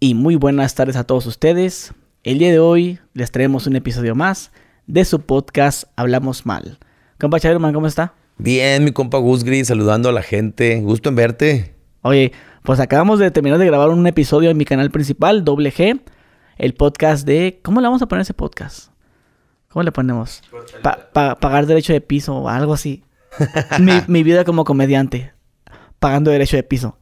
y muy buenas tardes a todos ustedes. El día de hoy les traemos un episodio más de su podcast Hablamos Mal. Compa Chaverman, ¿cómo está? Bien, mi compa Gus saludando a la gente. Gusto en verte. Oye, pues acabamos de terminar de grabar un episodio en mi canal principal, Doble el podcast de... ¿Cómo le vamos a poner ese podcast? ¿Cómo le ponemos? pagar derecho de piso o algo así. mi vida como comediante. Pagando derecho de piso.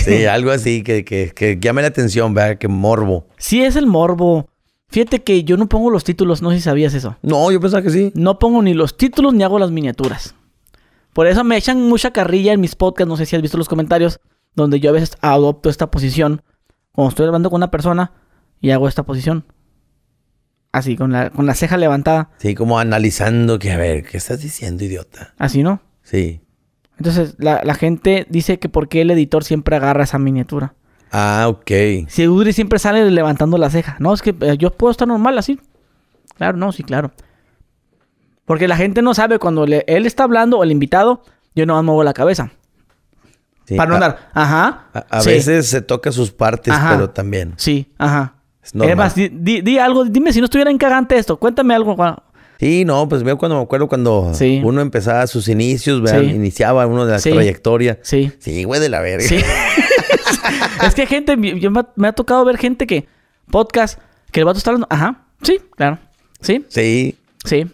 Sí, algo así que, llame la atención, ¿verdad? Que morbo. Sí, es el morbo. Fíjate que yo no pongo los títulos, no sé si sabías eso. No, yo pensaba que sí. No pongo ni los títulos ni hago las miniaturas. Por eso me echan mucha carrilla en mis podcasts, no sé si has visto los comentarios, donde yo a veces adopto esta posición. Cuando estoy hablando con una persona y hago esta posición. Así, con la, con la ceja levantada. Sí, como analizando que, a ver, ¿qué estás diciendo, idiota? Así, ¿no? Sí. Entonces, la, gente dice que por qué el editor siempre agarra esa miniatura. Ah, ok. Si Udri siempre sale levantando la ceja. No, es que eh, yo puedo estar normal así. Claro, no, sí, claro. Porque la gente no sabe cuando él está hablando o el invitado, yo no muevo la cabeza. para no andar. Ajá. A, veces se toca sus partes, pero también. Sí, ajá. Es normal. Además, algo, dime si no estuviera encagante esto. Cuéntame algo, cuando... Sí, no, pues veo cuando me acuerdo cuando uno empezaba sus inicios, Iniciaba uno de la trayectoria, Sí. Sí, güey, de la verga. Sí. es que gente, me, ha tocado ver gente que, podcast, que el vato está hablando, ajá, sí, claro. Sí. Sí. Sí.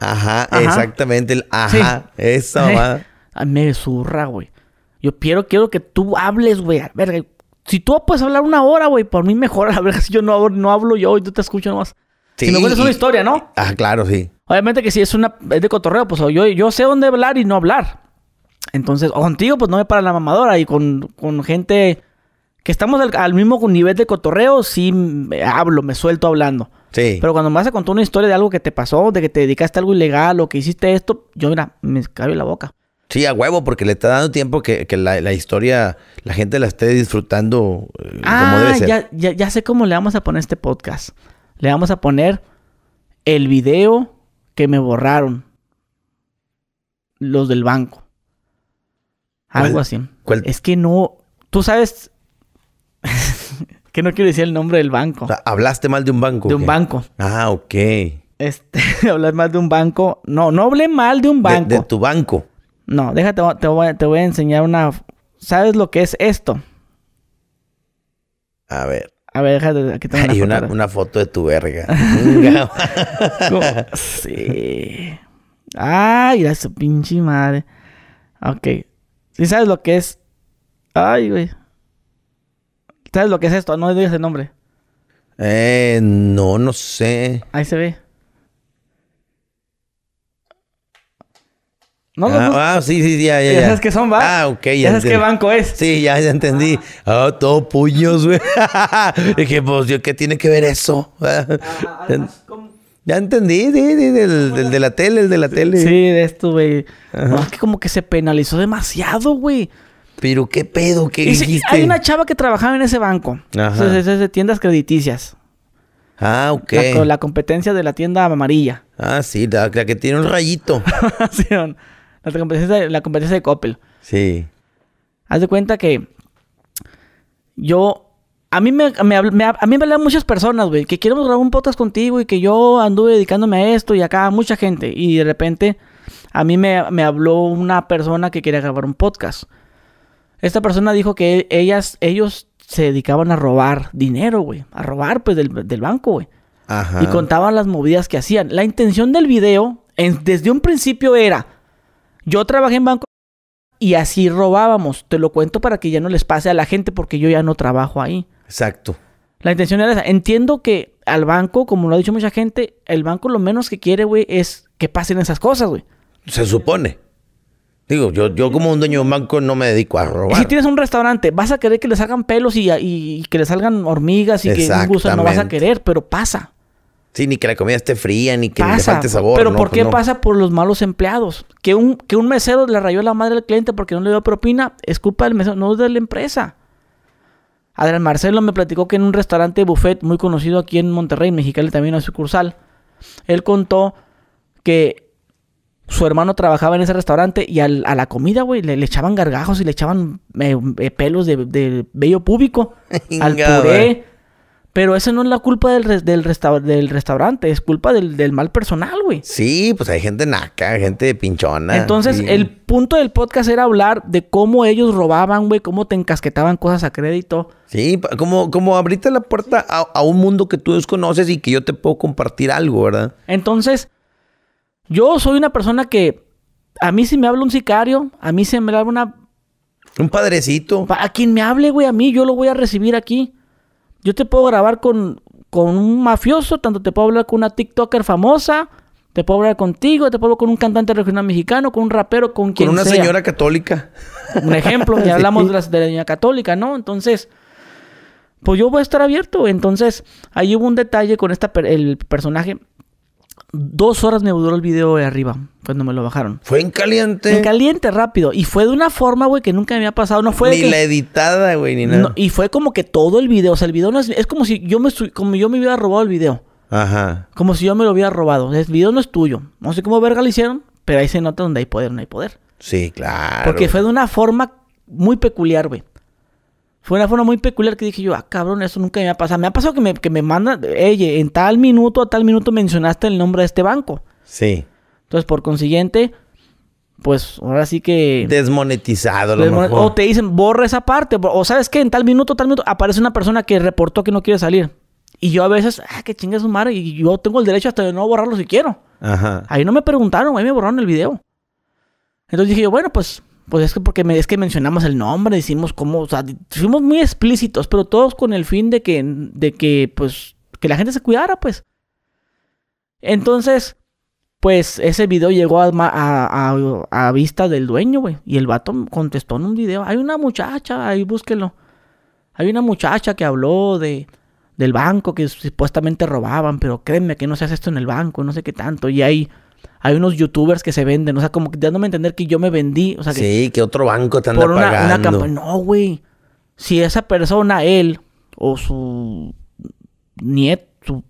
Ajá, exactamente. El ajá. Esa va, ah, Me zurra, güey. Yo quiero, quiero que tú hables, güey. Verga, si tú puedes hablar una hora, güey, por mí mejor, la verga, si yo no, no hablo yo y tú te escucho nomás si me cuentas una historia, ¿no? Ah, claro, sí. Obviamente que si es una es de cotorreo, pues yo, yo sé dónde hablar y no hablar. Entonces, contigo, pues no me para la mamadora. Y con, gente que estamos al, mismo nivel de cotorreo, sí hablo, me suelto hablando. Sí. Pero cuando me vas a contar una historia de algo que te pasó, de que te dedicaste a algo ilegal o que hiciste esto, yo, mira, me cabe la boca. Sí, a huevo, porque le está dando tiempo que, la, historia, la gente la esté disfrutando eh, como ah, debe ser. Ya, ya sé cómo le vamos a poner este podcast. Le vamos a poner el video que me borraron los del banco. Algo así. ¿Cuál? Es que no, tú sabes que no quiero decir el nombre del banco. hablaste mal de un banco. De un banco. Ah, ok. Este, hablar mal de un banco. No, no hablé mal de un banco. De, tu banco. No, déjate, te voy a enseñar una. ¿Sabes lo que es esto? A ver. A ver, déjate, que tengo una, Hay una, una foto de tu verga. sí. Ay, la su pinche madre. Ok. ¿Sí sabes lo que es? Ay, güey. ¿Sabes lo que es esto? No le digas ese nombre. Eh, no, no sé. Ahí se ve. ¿No ah, ah, sí, sí, ya, ya. ya. ¿Sabes qué son va? Ah, ok, ya. sabes qué banco es? Sí, ya, ya entendí. Ah, todo puños, güey. Dije, pues, yo, ¿qué tiene que ver eso? Ya entendí, sí, sí, del, de la tele, el de la tele. Sí, de esto, güey. es que como que se penalizó demasiado, güey. Pero qué pedo, qué dijiste? Hay una chava que trabajaba en ese banco. Ajá. Es, de tiendas crediticias. Ah, ok. La, la, competencia de la tienda amarilla. Ah, sí, la, que tiene un rayito. sí, la competencia, la competencia de Coppel. Sí. Haz de cuenta que yo... A mí me, hablaban a mí me muchas personas, güey, que queremos grabar un podcast contigo y que yo anduve dedicándome a esto y acá, mucha gente. Y de repente a mí me, habló una persona que quería grabar un podcast. Esta persona dijo que e, ellas, ellos se dedicaban a robar dinero, güey. A robar, pues, del, banco, güey. Ajá. Y contaban las movidas que hacían. La intención del video, desde un principio, era yo trabajé en banco y así robábamos. Te lo cuento para que ya no les pase a la gente porque yo ya no trabajo ahí. Exacto. La intención era esa. Entiendo que al banco, como lo ha dicho mucha gente, el banco lo menos que quiere, güey, es que pasen esas cosas, güey. Se supone. Digo, yo, yo como un dueño de un banco no me dedico a robar. Si tienes un restaurante, vas a querer que le hagan pelos y, que le salgan hormigas y que un no vas a querer, pero pasa. Sí, ni que la comida esté fría, ni que le falte sabor. Pero ¿por pues qué pasa por los malos empleados? Que un, que un mesero le rayó la madre al cliente porque no le dio propina, es culpa del mesero, no de la empresa. Adrián Marcelo me platicó que en un restaurante buffet muy conocido aquí en Monterrey, Mexicali, también una sucursal, él contó que su hermano trabajaba en ese restaurante y a la comida, güey, le, echaban gargajos y le echaban eh, eh, pelos de, de vello público al puré pero esa no es la culpa del, del, restaurante, es culpa del, mal personal, güey. Sí, pues hay gente naca, gente pinchona. Entonces, el punto del podcast era hablar de cómo ellos robaban, güey, cómo te encasquetaban cosas a crédito. Sí, como, como la puerta a, a un mundo que tú desconoces y que yo te puedo compartir algo, ¿verdad? Entonces, yo soy una persona que a mí si me habla un sicario, a mí se me habla una... Un padrecito. A quien me hable, güey, a mí yo lo voy a recibir aquí. Yo te puedo grabar con, con un mafioso, tanto te puedo hablar con una TikToker famosa, te puedo hablar contigo, te puedo hablar con un cantante regional mexicano, con un rapero, con quien sea. Con una señora católica. Un ejemplo, ya hablamos de la, señora católica, ¿no? Entonces, pues yo voy a estar abierto. Entonces, ahí hubo un detalle con esta, el personaje Dos horas me duró el video de arriba, cuando me lo bajaron. ¿Fue en caliente? En caliente, rápido. Y fue de una forma, güey, que nunca me había pasado. No fue... Ni la editada, güey, ni nada. y fue como que todo el video. O sea, el video no es... Es como si yo me, como yo me hubiera robado el video. Ajá. Como si yo me lo hubiera robado. El video no es tuyo. No sé cómo verga lo hicieron, pero ahí se nota donde hay poder, no hay poder. Sí, claro. Porque fue de una forma muy peculiar, güey. Fue una forma muy peculiar que dije yo, ah, cabrón, eso nunca me ha pasado. Me ha pasado que me, que me mandan, oye, en tal minuto a tal minuto mencionaste el nombre de este banco. Sí. Entonces, por consiguiente, pues ahora sí que... Desmonetizado, lo mejor. O te dicen, borra esa parte. O sabes que en tal minuto, tal minuto, aparece una persona que reportó que no quiere salir. Y yo a veces, ah, que chingue su madre. Y yo tengo el derecho hasta de no borrarlo si quiero. Ajá. Ahí no me preguntaron, ahí me borraron el video. Entonces dije yo, bueno, pues pues es que porque es que mencionamos el nombre, decimos cómo, o sea, fuimos muy explícitos, pero todos con el fin de que, de que, pues, que la gente se cuidara, pues. Entonces, pues ese video llegó a, vista del dueño, güey. Y el vato contestó en un video, hay una muchacha, ahí búsquenlo. Hay una muchacha que habló de, del banco que supuestamente robaban, pero créeme que no se hace esto en el banco, no sé qué tanto. Y ahí hay unos youtubers que se venden. O sea, como que dándome a entender que yo me vendí. O sea, que sí, que otro banco te anda por una, No, güey. Si esa persona, él, o su nieto,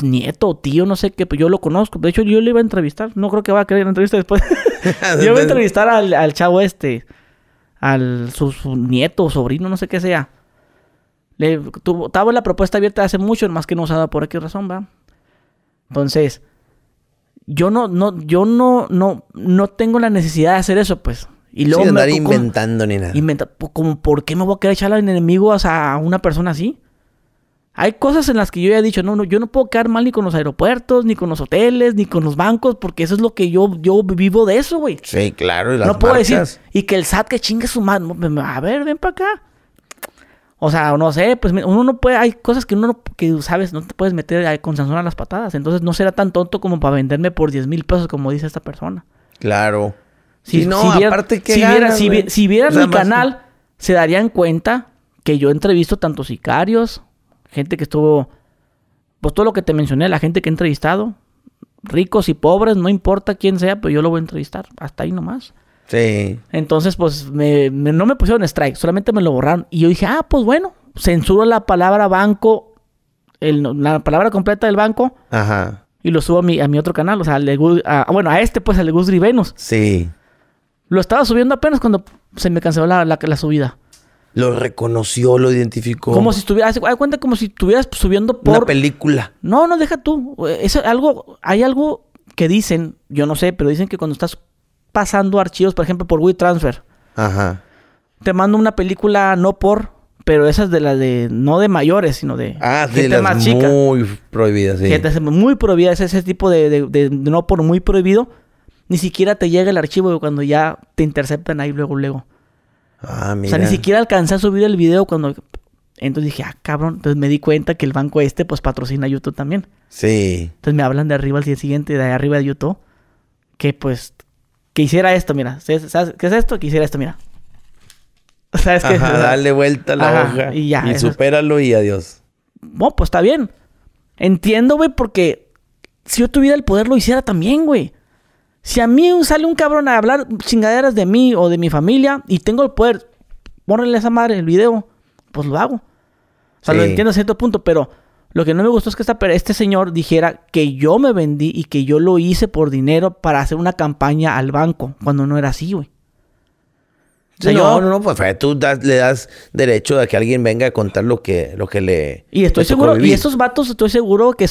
nieto o tío, no sé qué, pues yo lo conozco. De hecho, yo le iba a entrevistar. No creo que va a querer entrevista después. yo iba a entrevistar al, chavo este. Al su, nieto, sobrino, no sé qué sea. Le, tuvo, estaba la propuesta abierta hace mucho, más que no usada por qué razón, va. Entonces, yo no, no, yo no, no, no tengo la necesidad de hacer eso, pues. Y luego sí, andar inventando ni nada. Inventa, pues, como, ¿por qué me voy a querer echar al enemigo a una persona así? Hay cosas en las que yo ya he dicho, no, no, yo no puedo quedar mal ni con los aeropuertos, ni con los hoteles, ni con los bancos, porque eso es lo que yo, yo vivo de eso, güey. Sí, claro, y las No puedo decir, y que el SAT que chingue su madre, A ver, ven para acá. O sea, no sé, pues uno no puede, hay cosas que uno no, que sabes, no te puedes meter con Sansón a las patadas. Entonces no será tan tonto como para venderme por 10 mil pesos, como dice esta persona. Claro. Si, que. Si, si, mi canal, se darían cuenta que yo entrevisto tantos sicarios, gente que estuvo. Pues todo lo que te mencioné, la gente que he entrevistado, ricos y pobres, no importa quién sea, pero yo lo voy a entrevistar. Hasta ahí nomás. Sí. Entonces, pues no me pusieron strike, solamente me lo borraron. Y yo dije, ah, pues bueno, censuro la palabra banco, la palabra completa del banco. Ajá. Y lo subo a mi, otro canal, o sea, a, bueno, a este, pues a Legus Grivenus. Sí. Lo estaba subiendo apenas cuando se me canceló la, la, subida. Lo reconoció, lo identificó. Como si estuviera... cuenta como si estuvieras pues, subiendo por. Una película. No, no, deja tú. Es algo, hay algo que dicen, yo no sé, pero dicen que cuando estás pasando archivos, por ejemplo, por WeTransfer. Ajá. Te mando una película no por, pero esas de las de, no de mayores, sino de ah, gente de las más chica. Muy prohibidas, sí. Gente muy prohibida, ese, ese tipo de, no por muy prohibido. Ni siquiera te llega el archivo cuando ya te interceptan ahí luego, luego. Ah, mira. O sea, ni siquiera alcancé a subir el video cuando entonces dije, ah, cabrón. Entonces me di cuenta que el banco este, pues, patrocina YouTube también. Sí. Entonces me hablan de arriba al día siguiente, de arriba de YouTube, que pues que hiciera esto, mira. ¿Sabes qué es esto? Que hiciera esto, mira. ¿Sabes qué? Ajá, dale vuelta a la hoja. Y ya. Y supéralo y adiós. Bueno, pues está bien. Entiendo, güey, porque si yo tuviera el poder, lo hiciera también, güey. Si a mí sale un cabrón a hablar chingaderas de mí o de mi familia y tengo el poder, ponerle a esa madre el video, pues lo hago. O sea, lo entiendo a cierto punto, pero lo que no me gustó es que este señor dijera que yo me vendí y que yo lo hice por dinero para hacer una campaña al banco, cuando no era así, güey. no, no, no, pues tú le das derecho a que alguien venga a contar lo que, lo que le. Y estoy seguro, y esos vatos estoy seguro que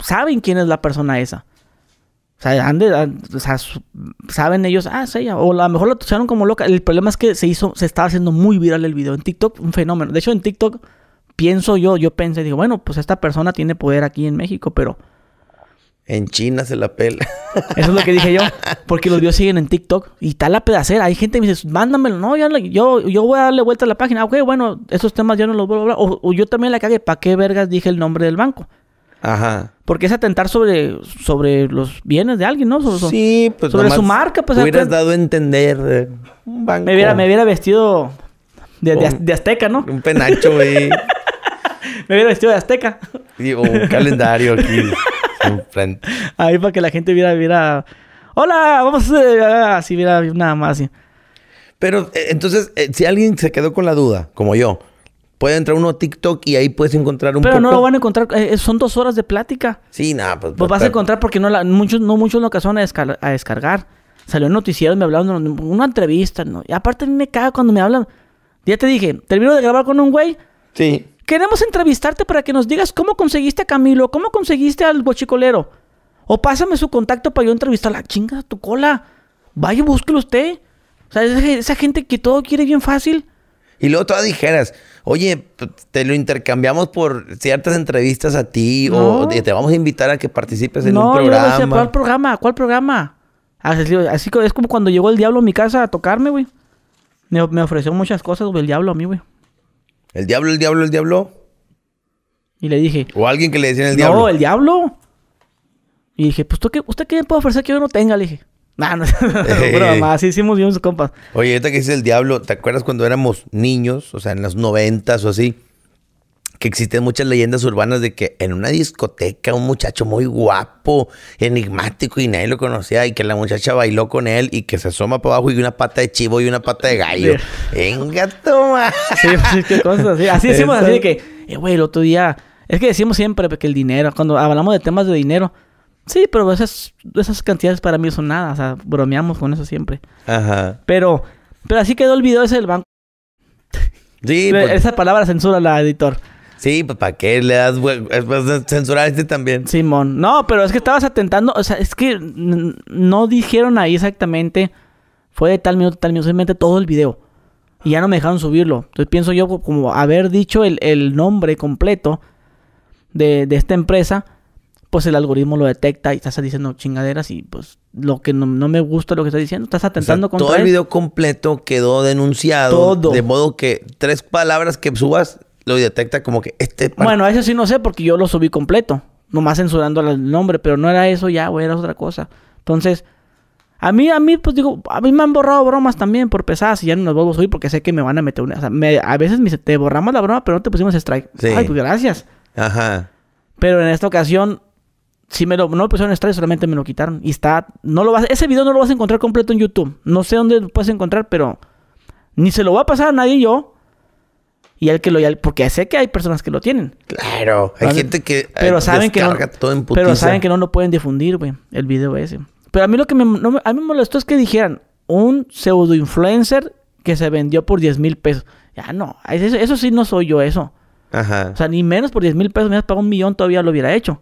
saben quién es la persona esa. O sea, saben ellos, ah, es O a lo mejor la usaron como loca. El problema es que se hizo, se estaba haciendo muy viral el video en TikTok, un fenómeno. De hecho, en TikTok pienso yo, yo pensé, digo, bueno, pues esta persona tiene poder aquí en México, pero... En China se la pela. Eso es lo que dije yo, porque los videos siguen en TikTok y está la pedacera. Hay gente que me dice, mándamelo, no, yo, yo voy a darle vuelta a la página. Ok, bueno, esos temas yo no los voy a hablar. O, yo también la cagué, ¿para qué vergas dije el nombre del banco? Ajá. Porque es atentar sobre, sobre los bienes de alguien, ¿no? sí, pues sobre su marca. Pues, hubieras dado a entender eh, un banco. Me hubiera, me hubiera vestido de, de, azteca, ¿no? Un penacho, güey. Me hubiera vestido de azteca. un calendario aquí. Ahí para que la gente viera, viera. Hola, vamos a así ah, nada más. Pero eh, entonces, eh, si alguien se quedó con la duda, como yo, puede entrar uno a TikTok y ahí puedes encontrar un Pero no lo van a encontrar, eh, son dos horas de plática. Sí, nada, pues, pues. Pues, vas a encontrar porque no muchos, no muchos lo alcanzaron a, descargar, descargar. Salió en noticieros, me hablaron una entrevista, ¿no? Y aparte a me caga cuando me hablan. Ya te dije, termino de grabar con un güey. Sí. Queremos entrevistarte para que nos digas cómo conseguiste a Camilo, cómo conseguiste al bochicolero. O pásame su contacto para yo entrevistar la chinga, tu cola. Vaya, búsquelo usted. O sea, esa gente que todo quiere bien fácil. Y luego todas dijeras, oye, te lo intercambiamos por ciertas entrevistas a ti o te vamos a invitar a que participes en un programa. ¿Cuál programa? ¿Cuál programa? Así, así, es como cuando llegó el diablo a mi casa a tocarme, güey. Me, me ofreció muchas cosas, güey, el diablo a mí, güey. El diablo, el diablo, el diablo. Y le dije. O alguien que le decía el diablo. No, el diablo. Y dije, pues, ¿tú ¿usted qué me puede ofrecer que yo no tenga? Le dije. Nah, no, no, pero mamá, así hicimos bien sus compas. Oye, ahorita que dices el diablo, ¿te acuerdas cuando éramos niños? O sea, en los noventas o así que existen muchas leyendas urbanas de que en una discoteca un muchacho muy guapo, enigmático y nadie lo conocía y que la muchacha bailó con él y que se asoma para abajo y una pata de chivo y una pata de gallo. Venga, toma. Sí, pues, qué cosas. Así decimos, así de que, eh, güey, el otro día. Es que decimos siempre que el dinero, cuando hablamos de temas de dinero, sí, pero esas, esas cantidades para mí son nada. O sea, bromeamos con eso siempre. Ajá. Pero, pero así quedó el video ese del banco. Sí, pues. Esa palabra censura la editor. Sí, pues ¿para qué le das censurar este también? Simón, no, pero es que estabas atentando, o sea, es que no dijeron ahí exactamente, fue de tal minuto, tal minuto, simplemente todo el video. Y ya no me dejaron subirlo. Entonces pienso yo como haber dicho el, nombre completo de, esta empresa, pues el algoritmo lo detecta y estás diciendo chingaderas y pues lo que no, me gusta lo que estás diciendo, estás atentando o sea, Todo el video completo quedó denunciado. De modo que tres palabras que subas lo detecta como que este... Bueno, eso sí no sé porque yo lo subí completo, nomás censurando el nombre, pero no era eso ya, güey, era otra cosa. Entonces, a mí, a mí, pues digo, a mí me han borrado bromas también por pesadas y ya no las vuelvo a subir porque sé que me van a meter una... O sea, a veces te borramos la broma, pero no te pusimos strike. Ay, pues gracias. Ajá. Pero en esta ocasión, si me lo, no me pusieron strike, solamente me lo quitaron. Y está, no lo vas, ese video no lo vas a encontrar completo en YouTube. No sé dónde lo puedes encontrar, pero ni se lo va a pasar a nadie yo y el que lo, porque sé que hay personas que lo tienen. Claro, hay gente que eh, pero saben que no, todo Pero saben que no lo pueden difundir, güey, el video ese. Pero a mí lo que me, molestó es que dijeran un pseudo influencer que se vendió por 10 mil pesos. Ya no, eso, sí no soy yo eso. Ajá. O sea, ni menos por 10 mil pesos, me has pagado un millón, todavía lo hubiera hecho.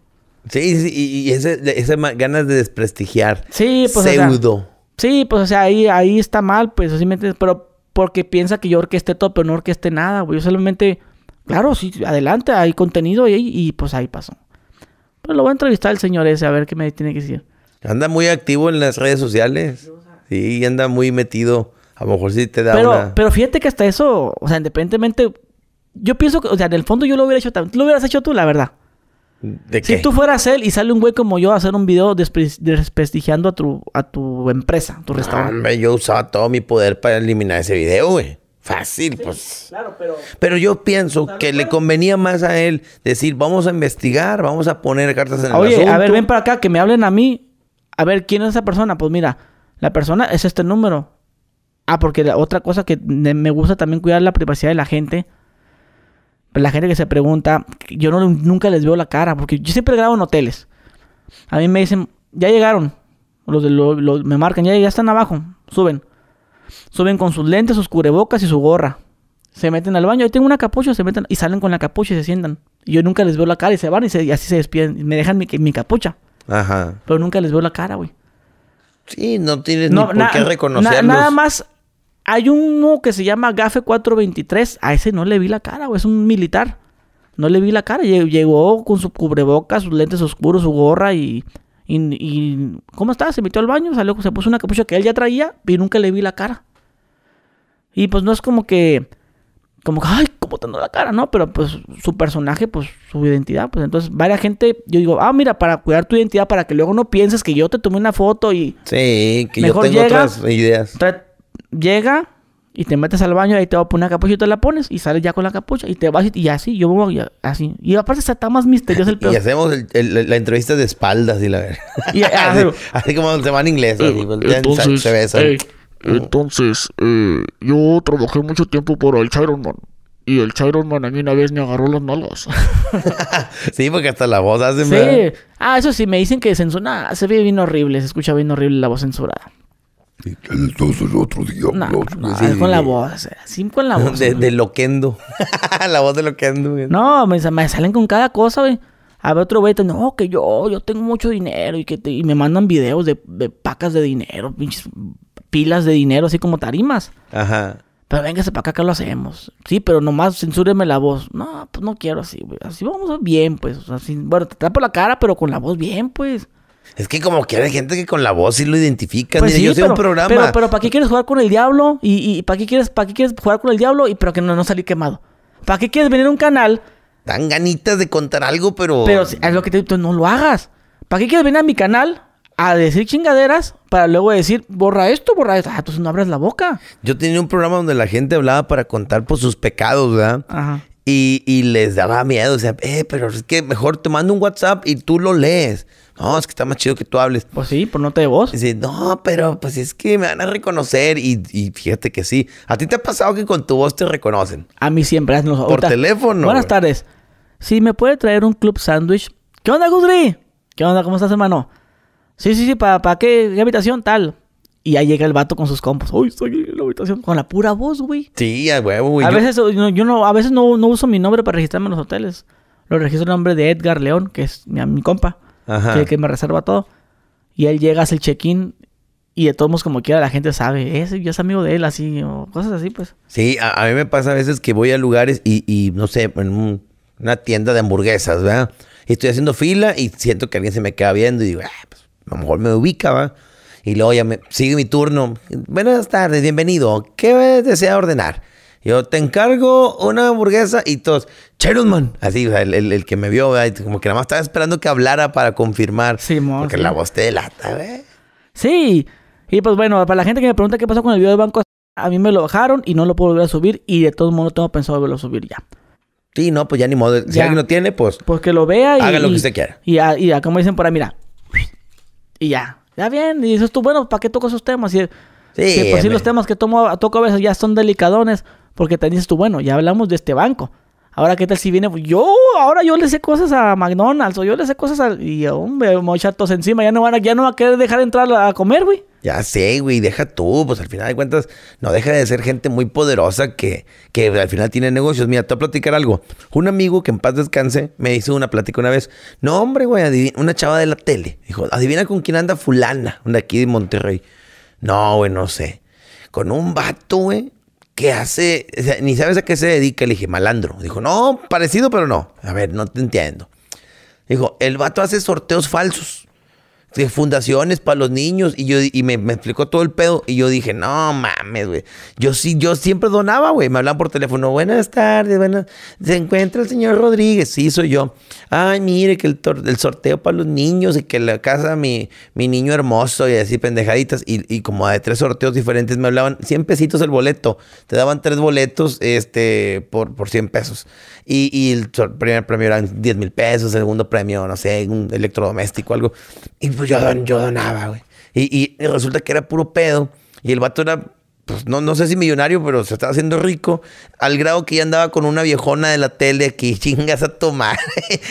Sí, sí y, ese, ese, ganas de desprestigiar. Sí, pues. Pseudo. sí, pues, o sea, ahí, ahí está mal, pues, así me entiendes. Pero porque piensa que yo orquesté todo, pero no orquesté nada, güey. Yo solamente, claro, sí, adelante, hay contenido y, y pues ahí pasó. Pero pues, lo voy a entrevistar al señor ese a ver qué me tiene que decir. Anda muy activo en las redes sociales. Sí, anda muy metido. A lo mejor sí te da pero, Pero fíjate que hasta eso, o sea, independientemente... Yo pienso que, o sea, en el fondo yo lo hubiera hecho también. Lo hubieras hecho tú, la verdad si tú fueras él y sale un güey como yo a hacer un video desprestigiando a tu, a tu empresa, tu restaurante. yo usaba todo mi poder para eliminar ese video, güey. Fácil, pues. Claro, pero. Pero yo pienso que le convenía más a él decir, vamos a investigar, vamos a poner cartas en el Oye, a ver, ven para acá, que me hablen a mí. A ver, ¿quién es esa persona? Pues mira, la persona es este número. Ah, porque otra cosa que me gusta también cuidar la privacidad de la gente la gente que se pregunta, yo no, nunca les veo la cara, porque yo siempre grabo en hoteles. A mí me dicen, ya llegaron. Los, de los me marcan, ya, ya están abajo, suben. Suben con sus lentes, sus cubrebocas y su gorra. Se meten al baño, ahí tengo una capucha, se meten y salen con la capucha y se sientan. Y yo nunca les veo la cara y se van y, así se despiden. me dejan mi, capucha. Ajá. Pero nunca les veo la cara, güey. Sí, no tienes ni por qué reconocerlos. nada más hay uno que se llama GAFE 423. A ese no le vi la cara, güey. Es un militar. No le vi la cara. Llegó con su cubreboca, sus lentes oscuros, su gorra y, y, ¿Cómo está? Se metió al baño, salió, se puso una capucha que él ya traía y nunca le vi la cara. Y pues no es como que. Como que, ay, como tengo la cara, ¿no? Pero pues su personaje, pues su identidad, pues entonces, varia gente, yo digo, ah, mira, para cuidar tu identidad, para que luego no pienses que yo te tomé una foto y. Sí, que yo tengo otras ideas llega y te metes al baño, ahí te va a poner una capucha y te la pones y sales ya con la capucha y te vas y, así, yo voy así. Y aparte está más misterioso el pedo. Y hacemos la entrevista de espaldas y la verdad. Ah, así, como se va en inglés. entonces, entonces eh, yo trabajé mucho tiempo por el Chiron Man Y el Chiron Man a mí una vez me agarró las nalgas. sí, porque hasta la voz hace... Sí. Ah, eso sí, me dicen que censura... Ah, se ve bien horrible, se escucha bien horrible la voz censurada. Entonces otro día. No, con la voz, así con la voz. De, loquendo. la voz de loquendo. Güey. No, me, salen con cada cosa, güey. A ver, otro güey, no, que yo, yo tengo mucho dinero y que me mandan videos de, pacas de dinero, pilas de dinero, así como tarimas. Ajá. Pero véngase para acá, que lo hacemos. Sí, pero nomás censúreme la voz. No, pues no quiero así, güey. Así vamos bien, pues. bueno, te trapo la cara, pero con la voz bien, pues. Es que como que hay gente que con la voz sí lo identifica. Pues pero, un programa. Pero, pero, ¿para qué quieres jugar con el diablo? ¿Y, para qué quieres, para qué quieres jugar con el diablo? Y pero que no, no salí quemado. ¿Para qué quieres venir a un canal? Dan ganitas de contar algo, pero. Pero es lo que te digo, no lo hagas. ¿Para qué quieres venir a mi canal a decir chingaderas para luego decir, borra esto, borra esto? Ah, entonces no abras la boca. Yo tenía un programa donde la gente hablaba para contar por pues, sus pecados, ¿verdad? Ajá. Y, y les daba miedo. O sea, eh, pero es que mejor te mando un WhatsApp y tú lo lees no, es que está más chido que tú hables. Pues sí, por nota de voz. Dice, no, pero pues es que me van a reconocer. Y, fíjate que sí. ¿A ti te ha pasado que con tu voz te reconocen? A mí siempre. por teléfono. Buenas tardes. Si me puede traer un club sándwich. ¿Qué onda, Gudri? ¿Qué onda? ¿Cómo estás, hermano? Sí, sí, sí, ¿para qué, qué habitación tal? Y ahí llega el vato con sus compas. Uy, estoy en la habitación. Con la pura voz, güey. Sí, a huevo, güey. A veces, yo, no, a veces no, uso mi nombre para registrarme en los hoteles. Lo registro el nombre de Edgar León, que es mi compa. Que, me reserva todo. Y él llega, hace el check-in y de todos modos, como quiera, la gente sabe, ese yo es amigo de él, así, o cosas así, pues. Sí, a, mí me pasa a veces que voy a lugares y, no sé, en una tienda de hamburguesas, ¿verdad? Y estoy haciendo fila y siento que alguien se me queda viendo y digo, pues, a lo mejor me ubica, ¿va? Y luego ya me sigue mi turno. Buenas tardes, bienvenido. ¿Qué desea ordenar? Yo te encargo una hamburguesa y todos, Cherusman. Así, el, el, el, que me vio, como que nada más estaba esperando que hablara para confirmar. Sí, Porque la voz te delata, ¿eh? Sí. Y pues bueno, para la gente que me pregunta qué pasó con el video del banco, a mí me lo bajaron y no lo puedo volver a subir y de todos modos tengo pensado volverlo a subir ya. Sí, no, pues ya ni modo. Si alguien lo tiene, pues. Pues que lo vea y. Haga lo que usted quiera. Y, ya, y ya, como dicen por ahí, mira. Y ya. Ya bien. Y dices tú, bueno, ¿para qué toco esos temas? Y Sí, que por pues, sí los temas que toco a veces ya son delicadones, porque te dices tú, bueno, ya hablamos de este banco. Ahora, ¿qué tal si viene? Yo, ahora yo le sé cosas a McDonald's o yo le sé cosas a... Y, hombre, mochatos encima, ya no, van a, ya no va a querer dejar entrar a comer, güey. Ya sé, güey, deja tú, pues al final de cuentas, no deja de ser gente muy poderosa que, que al final tiene negocios. Mira, te voy a platicar algo. Un amigo que en paz descanse me hizo una plática una vez. No, hombre, güey, una chava de la tele. Dijo, adivina con quién anda fulana, Una aquí de Monterrey. No, güey, no sé. Con un vato, güey, que hace, ni sabes a qué se dedica, le dije, malandro. Dijo, no, parecido, pero no. A ver, no te entiendo. Dijo, el vato hace sorteos falsos de fundaciones para los niños. Y yo y me, explicó todo el pedo. Y yo dije, no mames, güey. Yo sí, yo siempre donaba, güey. Me hablaban por teléfono, buenas tardes, buenas. Se encuentra el señor Rodríguez. Sí, soy yo. Ay, mire, que el, sorteo para los niños y que la casa mi, mi niño hermoso y así pendejaditas. Y, y como de tres sorteos diferentes me hablaban 100 pesitos el boleto. Te daban tres boletos este, por, por 100 pesos. Y, y el primer premio eran 10 mil pesos, el segundo premio, no sé, un electrodoméstico, algo. Y pues, yo, donaba, güey. Y, resulta que era puro pedo. Y el vato era, pues no, no sé si millonario, pero se estaba haciendo rico. Al grado que ya andaba con una viejona de la tele aquí, chingas a tomar.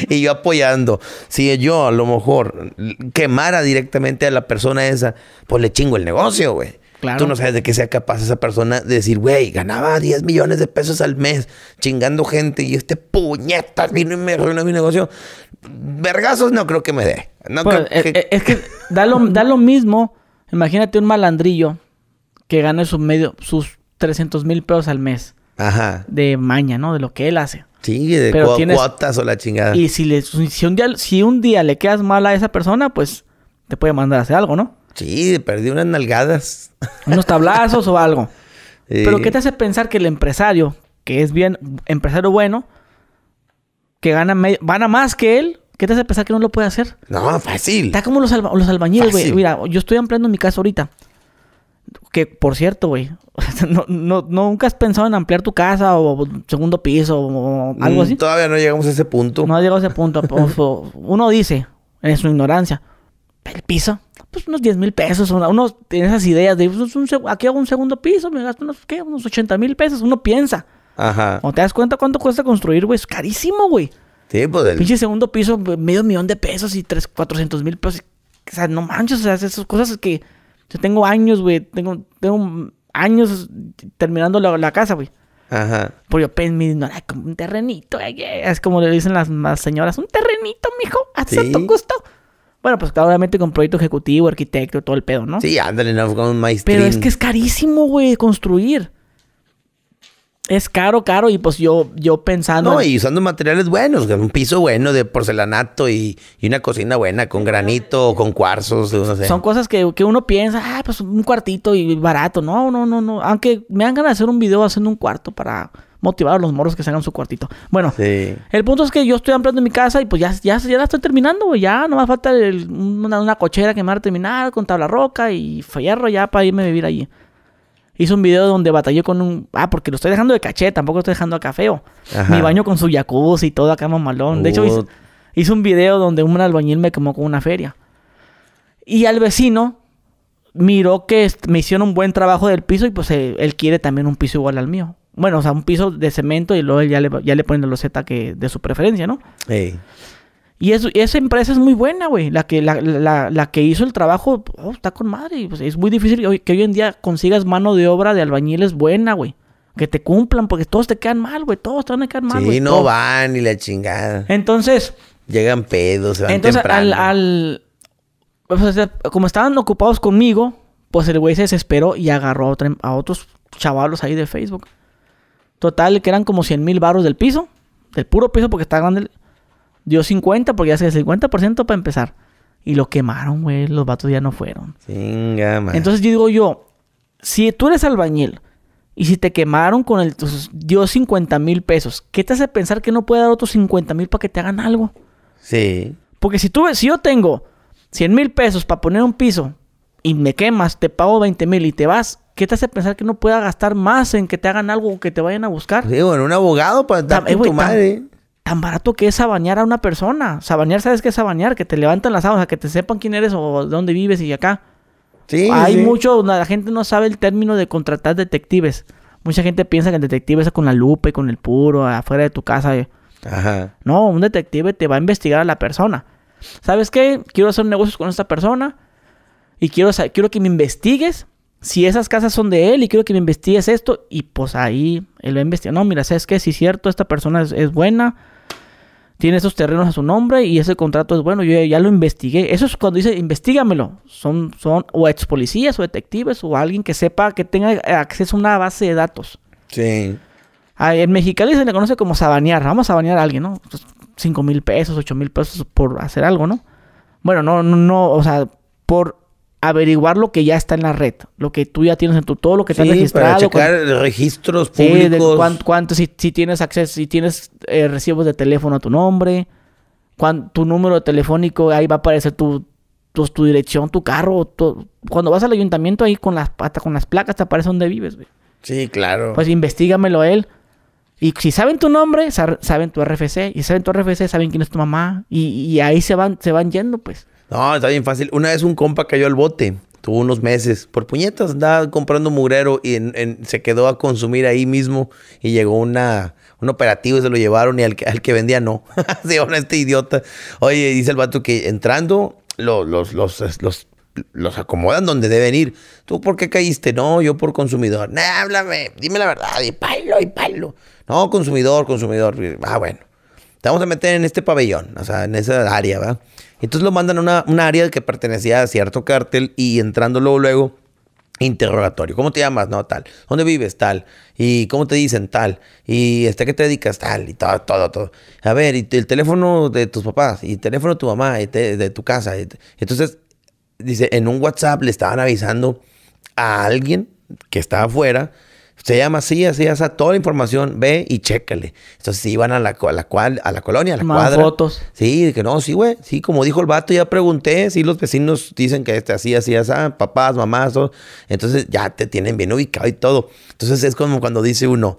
y yo apoyando. Si yo a lo mejor quemara directamente a la persona esa, pues le chingo el negocio, güey. Tú no sabes de qué sea capaz esa persona de decir, güey, ganaba 10 millones de pesos al mes chingando gente y este puñeta vino y me arruinó mi negocio. Vergazos no creo que me dé. Eh, eh, es, que da lo, mismo. Imagínate un malandrillo que gana sus medio, sus 300 mil pesos al mes. De maña, ¿no? De lo que él hace. Sí, de cuotas o la chingada. Y si, le, si, un día, si un día le quedas mal a esa persona, pues te puede mandar a hacer algo, ¿no? Sí, perdí unas nalgadas. Unos tablazos o algo. Eh, Pero ¿qué te hace pensar que el empresario, que es bien, empresario bueno, que gana, gana más que él, ¿qué te hace pensar que no lo puede hacer? No, fácil. Está como los, albañiles, güey. Mira, yo estoy ampliando mi casa ahorita. Que, por cierto, güey, no, no, nunca has pensado en ampliar tu casa o segundo piso o algo mm, así. Todavía no llegamos a ese punto. No ha llegado a ese punto. Pues, uno dice, en su ignorancia, el piso pues unos 10 mil pesos, uno tiene esas ideas de, pues, aquí hago un segundo piso, me gasto unos, ¿qué? Unos 80 mil pesos, uno piensa. Ajá. ¿O te das cuenta cuánto cuesta construir, güey? Es carísimo, güey. Sí, pues el... Pinche segundo piso, medio millón de pesos y tres, 400 mil pesos. O sea, no manches, o sea, esas cosas que... Yo tengo años, güey, tengo, tengo años terminando la, casa, güey. Ajá. Por yo pensé, no, un terrenito, güey, es como le dicen las, señoras, un terrenito, mijo, a tu gusto. Bueno, pues claramente con proyecto ejecutivo, arquitecto, todo el pedo, ¿no? Sí, ándale, no, con un Pero es que es carísimo, güey, construir. Es caro, caro, y pues yo, yo pensando. No, y usando materiales buenos, un piso bueno de porcelanato y, una cocina buena con granito, o con cuarzos, no sé. Son cosas que, uno piensa, ah, pues un cuartito y barato. No, no, no, no. Aunque me dan ganas de hacer un video haciendo un cuarto para motivar a los moros que salgan su cuartito. Bueno, el punto es que yo estoy ampliando mi casa y pues ya, ya, ya la estoy terminando, güey. Ya no falta el, una, una, cochera que me va a terminar con tabla roca y fierro ya para irme a vivir allí. Hice un video donde batallé con un. Ah, porque lo estoy dejando de caché, tampoco estoy dejando acá feo. Mi baño con su jacuzzi y todo acá mamalón. De hecho, hice, un video donde un albañil me quemó con una feria. Y al vecino miró que me hicieron un buen trabajo del piso y pues eh, él quiere también un piso igual al mío. Bueno, o sea, un piso de cemento y luego ya le, ya le ponen los Z que, de su preferencia, ¿no? Y esa empresa es muy buena, güey. La que, la, que hizo el trabajo oh, está con madre. Pues, es muy difícil que, hoy en día consigas mano de obra de albañiles buena, güey. Que te cumplan, porque todos te quedan mal, güey. Todos te van a quedar mal, Sí, no van y la chingada. Entonces... Llegan pedos, se van entonces, al... al pues, como estaban ocupados conmigo, pues el güey se desesperó y agarró a em, otros chavalos ahí de Facebook. Total, que eran como 100 mil barros del piso, del puro piso porque está grande. Dio 50 porque ya se 50% para empezar. Y lo quemaron, güey. Los vatos ya no fueron. Entonces yo digo yo, si tú eres albañil y si te quemaron con el... dio 50 mil pesos, ¿qué te hace pensar que no puede dar otros 50 mil para que te hagan algo? Sí. Porque si tú, si yo tengo 100 mil pesos para poner un piso y me quemas, te pago 20 mil y te vas, ¿Qué te hace pensar que no pueda gastar más en que te hagan algo o que te vayan a buscar? Digo, sí, bueno, un abogado para estar eh, tu madre. Tan, barato que es bañar a una persona. Sabanear, ¿sabes qué es bañar Que te levantan las aguas, que te sepan quién eres o de dónde vives y acá. Sí, Hay mucho, la gente no sabe el término de contratar detectives. Mucha gente piensa que el detective es con la lupa y con el puro, afuera de tu casa. Eh. Ajá. No, un detective te va a investigar a la persona. ¿Sabes qué? Quiero hacer negocios con esta persona y quiero, quiero que me investigues si esas casas son de él y quiero que me investigues esto, y pues ahí él lo a No, mira, ¿sabes qué? Si es cierto, esta persona es, buena, tiene esos terrenos a su nombre y ese contrato es bueno, yo ya, lo investigué. Eso es cuando dice, investigamelo. Son, son o ex policías o detectives o alguien que sepa que tenga acceso a una base de datos. Sí. Ah, en Mexicali se le conoce como sabanear. Vamos a sabanear a alguien, ¿no? Pues 5 mil pesos, 8 mil pesos por hacer algo, ¿no? Bueno, no, no, no, o sea, por averiguar lo que ya está en la red, lo que tú ya tienes en tu, todo lo que te has registrado. Para checar registros públicos. Sí, si, tienes acceso, si tienes eh, recibos de teléfono a tu nombre, tu número telefónico, ahí va a aparecer tu, tu, dirección, tu carro. cuando vas al ayuntamiento ahí con las, hasta con las placas te aparece dónde vives, güey. Sí, claro. Pues investigamelo él. Y si saben tu nombre, saben tu RFC. Y saben tu RFC, saben quién es tu mamá. Y, y ahí se van, se van yendo, pues. No, está bien fácil. Una vez un compa cayó al bote. Tuvo unos meses. Por puñetas andaba comprando mugrero y se quedó a consumir ahí mismo. Y llegó una, un operativo y se lo llevaron y al, que vendía no. Se este idiota. Oye, dice el vato que entrando los, los, los, los acomodan donde deben ir. ¿Tú por qué caíste? No, yo por consumidor. No, háblame, dime la verdad, y palo, y palo. No, consumidor, consumidor. Ah, bueno. Te vamos a meter en este pabellón, o sea, en esa área, ¿verdad? Entonces lo mandan a una, área que pertenecía a cierto cártel y entrándolo luego, interrogatorio. ¿Cómo te llamas? No, tal. ¿Dónde vives? Tal. ¿Y cómo te dicen? Tal. ¿Y hasta este, qué te dedicas? Tal. Y todo, todo, todo. A ver, y el teléfono de tus papás, y el teléfono de tu mamá, de tu casa. Entonces, dice, en un WhatsApp le estaban avisando a alguien que estaba afuera se llama así, así, así, toda la información, ve y chécale. Entonces iban a la, a la, cual, a la colonia, a la Más fotos. Sí, que no, sí, güey. Sí, como dijo el vato, ya pregunté, sí, los vecinos dicen que este, así, así, así, ah, papás, mamás, Entonces ya te tienen bien ubicado y todo. Entonces es como cuando dice uno,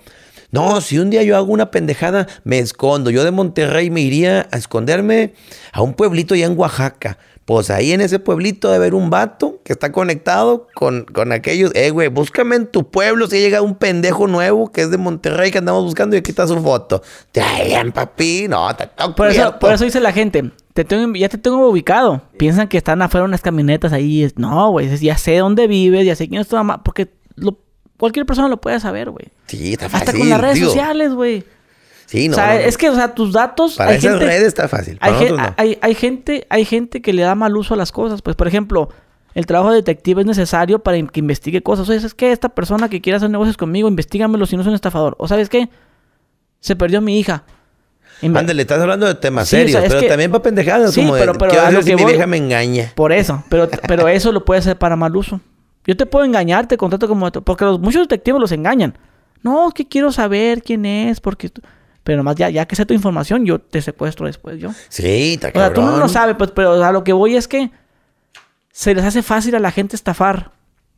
no, si un día yo hago una pendejada, me escondo. Yo de Monterrey me iría a esconderme a un pueblito allá en Oaxaca. Pues ahí en ese pueblito de haber un vato que está conectado con, con aquellos. Eh, güey, búscame en tu pueblo si llega un pendejo nuevo que es de Monterrey que andamos buscando y aquí está su foto. Bien, papi, no, te toca. Por eso, dice la gente. Te ya te tengo ubicado. Piensan que están afuera unas camionetas ahí. No, güey, ya sé dónde vives, ya sé quién es tu mamá. Porque lo, cualquier persona lo puede saber, güey. Sí, está fácil. Hasta con las redes sociales, güey o sea, es que, o sea, tus datos. Para hay esas redes está fácil. hay, gente, hay gente que le da mal uso a las cosas. Pues, por ejemplo, el trabajo de detective es necesario para que investigue cosas. O sea, es que Esta persona que quiere hacer negocios conmigo, investigamelo si no es un estafador. O ¿sabes qué? Se perdió mi hija. Ándale, estás hablando de temas serios, pero también para pendejadas. como pero, pero, que mi vieja me engaña? Por eso, pero, pero eso lo puede hacer para mal uso. Yo te puedo engañar, te contrato como... Porque muchos detectives los engañan. No, que quiero saber quién es, porque... Pero nomás ya, ya que sé tu información, yo te secuestro después, yo. Sí, está O sea, tú no lo sabes, pues, pero a lo que voy es que se les hace fácil a la gente estafar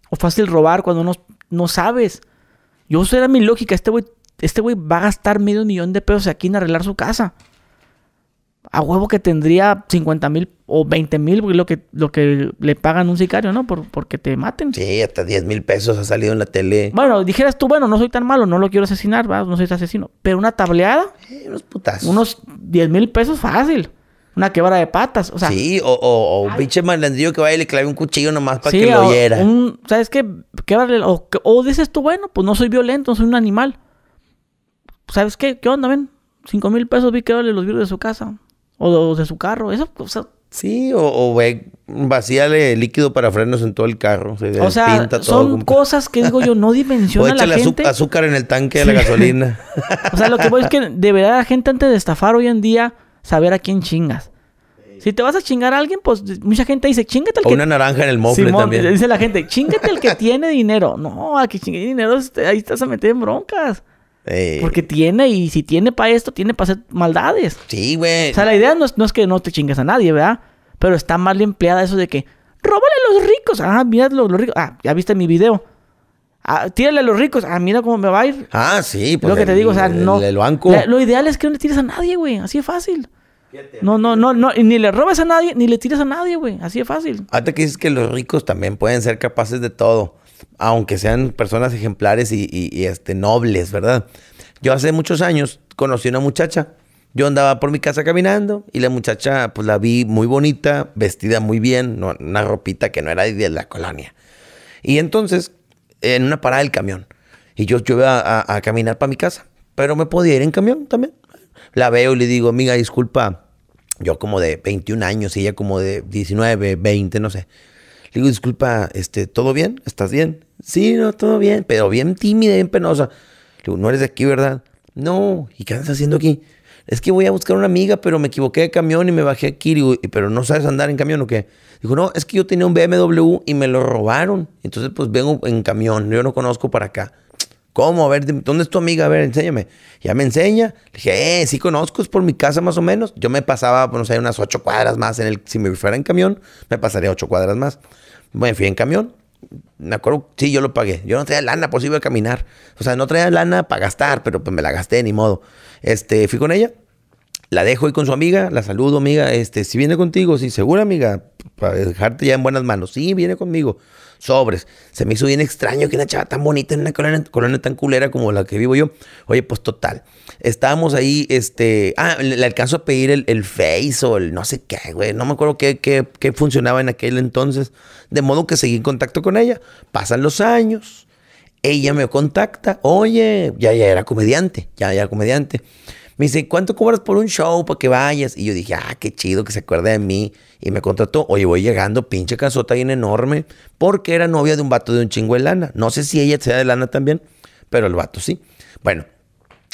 o fácil robar cuando no, no sabes. Yo, eso era mi lógica. Este güey este güey va a gastar medio millón de pesos aquí en arreglar su casa a huevo que tendría 50 mil o 20 mil, lo que, lo que le pagan un sicario, ¿no? Por, porque te maten. Sí, hasta 10 mil pesos ha salido en la tele. Bueno, dijeras tú, bueno, no soy tan malo, no lo quiero asesinar, ¿va? no soy asesino. Pero una tableada. unos putazos. Unos 10 mil pesos fácil. Una quebra de patas, o sea. Sí, o, o, o un pinche malandrillo que vaya y le clave un cuchillo nomás para que lo oyera. ¿Sabes qué? o, dices tú, bueno, pues no soy violento, soy un animal. ¿Sabes qué? ¿Qué onda, ven? Cinco mil pesos vi que vale los virus de su casa. O, de su carro. Eso, o sea, Sí, o, o vacíale líquido para frenos en todo el carro. o sea, son cosas que digo yo, no dimensiona o la azúcar en el tanque de la gasolina. o sea, lo que voy es que de verdad la gente antes de estafar hoy en día saber a quién chingas. Si te vas a chingar a alguien, pues mucha gente dice, chingate al que... una naranja en el mofle también. Dice la gente, chingate al que tiene dinero. No, a que chingue dinero, este, ahí estás a meter en broncas. Eh, Porque tiene, y si tiene para esto, tiene para hacer maldades. Sí, güey. O sea, la idea no es, que no te chingues a nadie, ¿verdad? Pero está mal empleada eso de que, róbale a los ricos. Ah, mira los, ricos. Ah, ya viste mi video. Ah, tírale a los ricos. Ah, mira cómo me va a ir. Ah, sí. Pues lo que te digo, o sea, no. lo ideal es que no le tires a nadie, güey. Así es fácil. No, no, no, no, ni le robes a nadie, ni le tires a nadie, güey. Así es fácil. Hasta que dices que los ricos también pueden ser capaces de todo aunque sean personas ejemplares y, este, nobles, ¿verdad? Yo hace muchos años conocí una muchacha. Yo andaba por mi casa caminando y la muchacha, pues la vi muy bonita, vestida muy bien, una ropita que no era de la colonia. Y entonces, en una parada del camión, y yo, yo iba a, caminar para mi casa, pero me podía ir en camión también. La veo y le digo, amiga, disculpa, yo como de 21 años y ella como de 19, 20, no sé. Le digo, disculpa, este, ¿todo bien? ¿Estás bien? Sí, no, todo bien, pero bien tímida, bien penosa. Le digo, no eres de aquí, ¿verdad? No, ¿y qué andas haciendo aquí? Es que voy a buscar una amiga, pero me equivoqué de camión y me bajé aquí. pero no sabes andar en camión o qué. Dijo, no, es que yo tenía un BMW y me lo robaron. Entonces, pues vengo en camión, yo no conozco para acá. ¿Cómo? A ver, ¿dónde es tu amiga? A ver, enséñame. Ya me enseña. Le dije, eh, sí conozco, es por mi casa más o menos. Yo me pasaba, pues, no sé, unas ocho cuadras más en el, si me fuera en camión, me pasaría ocho cuadras más. Bueno, fui en camión. Me acuerdo, sí, yo lo pagué. Yo no traía lana, por pues, si iba a caminar. O sea, no traía lana para gastar, pero pues me la gasté, ni modo. Este, fui con ella. La dejo ahí con su amiga, la saludo, amiga. Este, si viene contigo, sí, segura, amiga, para dejarte ya en buenas manos. Sí, viene conmigo sobres. Se me hizo bien extraño que una chava tan bonita en una colonia, tan culera como la que vivo yo. Oye, pues total. Estábamos ahí, este. Ah, le, alcanzo a pedir el, el, Face o el no sé qué, güey. No me acuerdo qué, qué, funcionaba en aquel entonces. De modo que seguí en contacto con ella. Pasan los años. Ella me contacta. Oye, ya, era comediante. Ya, ya era comediante. Me dice, ¿cuánto cobras por un show para que vayas? Y yo dije, ah, qué chido que se acuerde de mí. Y me contrató, oye, voy llegando, pinche casota bien enorme, porque era novia de un vato de un chingo de lana. No sé si ella sea de lana también, pero el vato sí. Bueno,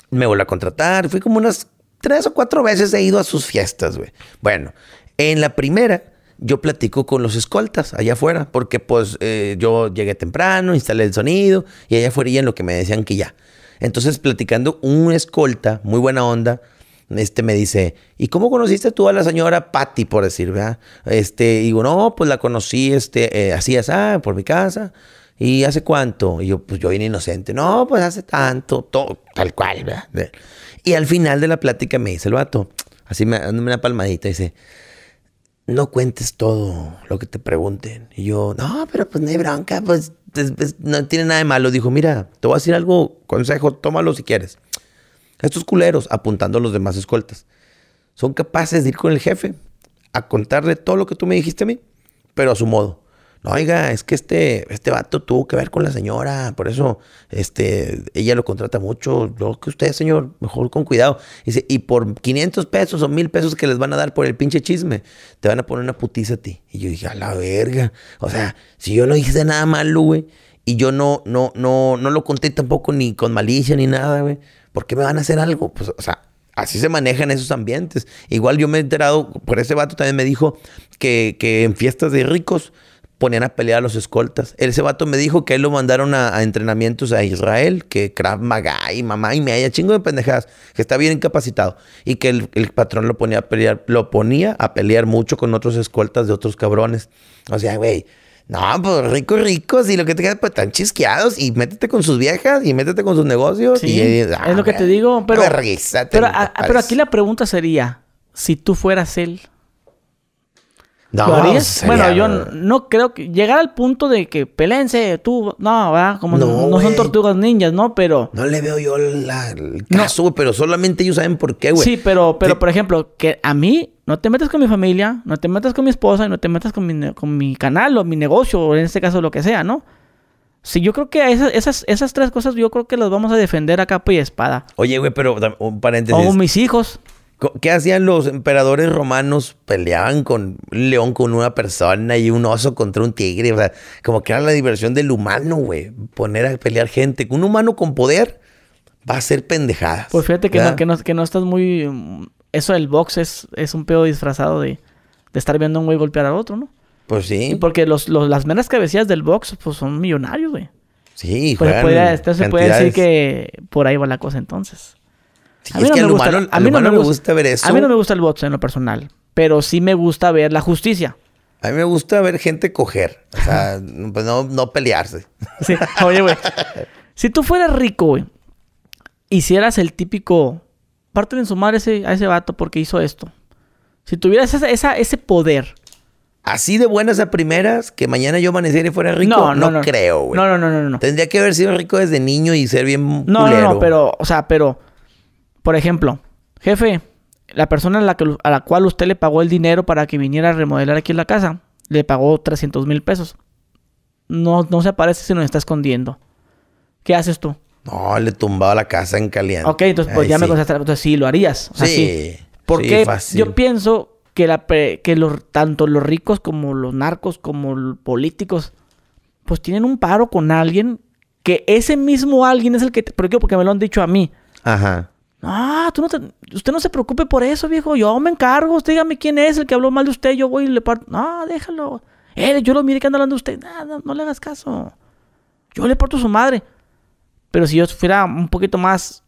me volvió a contratar. Fui como unas tres o cuatro veces he ido a sus fiestas, güey. Bueno, en la primera yo platico con los escoltas allá afuera, porque pues eh, yo llegué temprano, instalé el sonido y allá afuera y en lo que me decían que ya. Entonces, platicando, un escolta, muy buena onda, este me dice, ¿y cómo conociste tú a la señora Patty, por decir, verdad? Este, y digo, no, pues la conocí, este, eh, así, así, por mi casa. ¿Y hace cuánto? Y yo, pues yo vine inocente. No, pues hace tanto, todo, tal cual, ¿verdad? Y al final de la plática me dice el vato, así me, dándome una palmadita, dice, no cuentes todo lo que te pregunten. Y yo, no, pero pues no hay bronca, pues no tiene nada de malo. Dijo, mira, te voy a decir algo, consejo, tómalo si quieres. Estos culeros, apuntando a los demás escoltas, son capaces de ir con el jefe a contarle todo lo que tú me dijiste a mí, pero a su modo. No, oiga, es que este, este vato tuvo que ver con la señora, por eso este, ella lo contrata mucho. Lo que usted, señor, mejor con cuidado. Dice, y por 500 pesos o 1000 pesos que les van a dar por el pinche chisme, te van a poner una putiza a ti. Y yo dije, a la verga. O sea, si yo no hice nada malo, güey, y yo no, no, no, no lo conté tampoco ni con malicia ni nada, güey, ¿por qué me van a hacer algo? Pues, o sea, así se manejan esos ambientes. Igual yo me he enterado, por ese vato también me dijo que, que en fiestas de ricos ponían a pelear a los escoltas. Ese vato me dijo que él lo mandaron a, entrenamientos a Israel, que Krav Maga y mamá y me haya chingo de pendejadas, que está bien incapacitado y que el, patrón lo ponía a pelear, lo ponía a pelear mucho con otros escoltas de otros cabrones. O sea, güey, no, pues ricos, ricos y lo que te queda pues tan chisqueados y métete con sus viejas y métete con sus negocios. y, es lo ah, que te digo, pero, pero aquí la pregunta sería, si tú fueras él bueno, yo no, creo que llegar al punto de que pelense tú, no, ¿verdad? Como no, son tortugas ninjas, ¿no? Pero no le veo yo el caso, pero solamente ellos saben por qué, güey. Sí, pero pero por ejemplo, que a mí no te metas con mi familia, no te metas con mi esposa no te metas con mi, con mi canal o mi negocio o en este caso lo que sea, ¿no? Sí, yo creo que esas, esas, esas tres cosas yo creo que las vamos a defender a capa y espada. Oye, güey, pero un paréntesis. O mis hijos. ¿Qué hacían los emperadores romanos? Peleaban con un león, con una persona y un oso contra un tigre. O sea, como que era la diversión del humano, güey. Poner a pelear gente. Un humano con poder va a ser pendejadas. Pues fíjate que no, que no, estás muy. Mm, eso del box es, es un pedo disfrazado de, estar viendo a un güey golpear al otro, ¿no? Pues sí. porque los, los, las menas cabecillas del box pues son millonarios, güey. Sí, pues, pues se se puede decir que por ahí va la cosa entonces a mí no me gusta, humano, me gusta, ver eso. A mí no me gusta el bots en lo personal, pero sí me gusta ver la justicia. A mí me gusta ver gente coger. O sea, pues no, pelearse. oye, güey. Si tú fueras rico, güey, hicieras el típico. Parten en su madre a ese vato porque hizo esto. Si tuvieras esa, ese poder. Así de buenas a primeras, que mañana yo amaneciera y fuera rico, no, no, no creo, güey. No, no, no, no, Tendría que haber sido rico desde niño y ser bien. no, no, pero, o sea, pero por ejemplo, jefe, la persona a la, a la cual usted le pagó el dinero para que viniera a remodelar aquí la casa, le pagó 300 mil pesos. No, no se aparece, si nos está escondiendo. ¿Qué haces tú? No, le tumbaba la casa en caliente. Ok, entonces pues ya me contestaste. Entonces sí, lo harías. sí. Porque yo pienso que, la, que los, tanto los ricos como los narcos, como políticos, pues tienen un paro con alguien que ese mismo alguien es el que... ¿Por qué? Porque me lo han dicho a mí. Ajá. Ah, tú no te, usted no se preocupe por eso, viejo. Yo me encargo. Usted dígame quién es el que habló mal de usted. Yo voy y le parto. No, déjalo. Él, yo lo mire que anda hablando usted. no, le hagas caso. Yo le parto su madre. Pero si yo fuera un poquito más.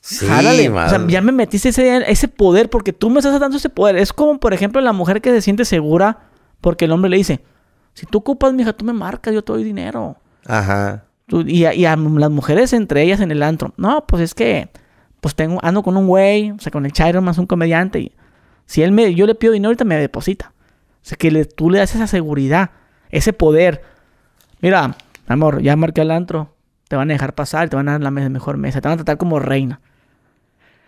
Sí, Járale. O sea, ya me metiste ese, poder porque tú me estás dando ese poder. Es como, por ejemplo, la mujer que se siente segura porque el hombre le dice: Si tú ocupas, hija, tú me marcas, yo te doy dinero. Ajá y, a, las mujeres entre ellas en el antro. No, pues es que pues tengo, ando con un güey, o sea, con el Chairo más un comediante. Y si él me, yo le pido dinero, ahorita me deposita. O sea, que tú le das esa seguridad, ese poder. Mira, amor, ya marqué al antro. Te van a dejar pasar, te van a dar la mejor mesa, te van a tratar como reina.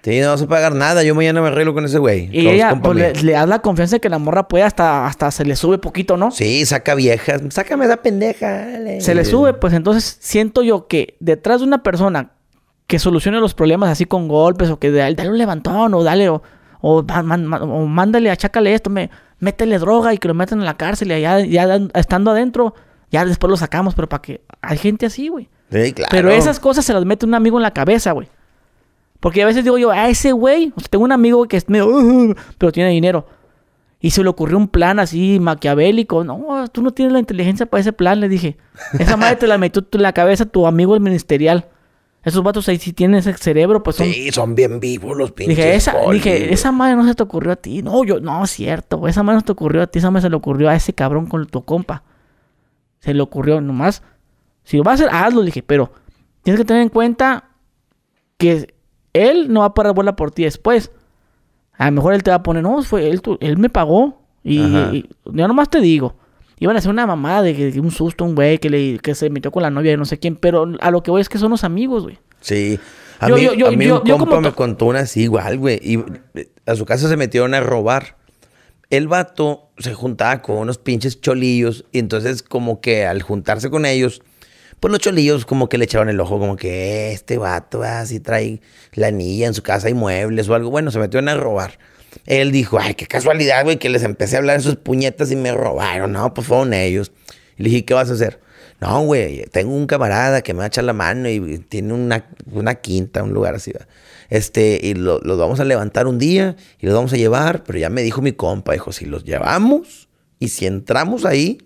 Sí, no vas a pagar nada. Yo mañana me arreglo con ese güey. Y pues, le, la confianza de que la morra puede hasta, hasta se le sube poquito, ¿no? Sí, saca viejas. Sácame esa pendeja. Se le sube. Pues entonces siento yo que detrás de una persona que solucione los problemas así con golpes o que dale, dale un levantón o dale o, o, o mándale, achácale esto, me, métele droga y que lo metan en la cárcel y allá, ya estando adentro, ya después lo sacamos, pero para que hay gente así, güey. Sí, claro. Pero esas cosas se las mete un amigo en la cabeza, güey. Porque a veces digo yo, a ese güey, O sea, tengo un amigo que es medio, pero tiene dinero. Y se le ocurrió un plan así maquiavélico. No, tú no tienes la inteligencia para ese plan, le dije. Esa madre te la metió en la cabeza tu amigo el ministerial. Esos vatos ahí si tienen ese cerebro, pues son... Sí, son bien vivos los pinches Dije, esa, madre no se te ocurrió a ti. No, yo... No, cierto. Esa madre no se te ocurrió a ti. Esa madre se le ocurrió a ese cabrón con tu compa. Se le ocurrió nomás. Si lo vas a hacer, hazlo. Le dije, pero... Tienes que tener en cuenta que él no va a parar bola por ti después. A lo mejor él te va a poner, no, fue él, él me pagó. Y, ya yo nomás te digo. Iban a hacer una mamada de, un susto, un güey que, que se metió con la novia de no sé quién. Pero a lo que voy es que son los amigos, güey. Sí. A mí, me contó una así igual, güey. Y eh, a su casa se metieron a robar. El vato se juntaba con unos pinches cholillos. Y entonces, como que al juntarse con ellos pues los cholillos como que le echaban el ojo, como que este vato así ah, trae la anilla en su casa y muebles o algo. Bueno, se metieron a robar. Él dijo, ay, qué casualidad, güey, que les empecé a hablar en sus puñetas y me robaron. No, pues fueron ellos. le dije, ¿qué vas a hacer? No, güey, tengo un camarada que me va a echar la mano y tiene una, una quinta, un lugar así. Este, y los vamos a levantar un día y los vamos a llevar. Pero ya me dijo mi compa, dijo, si los llevamos y si entramos ahí,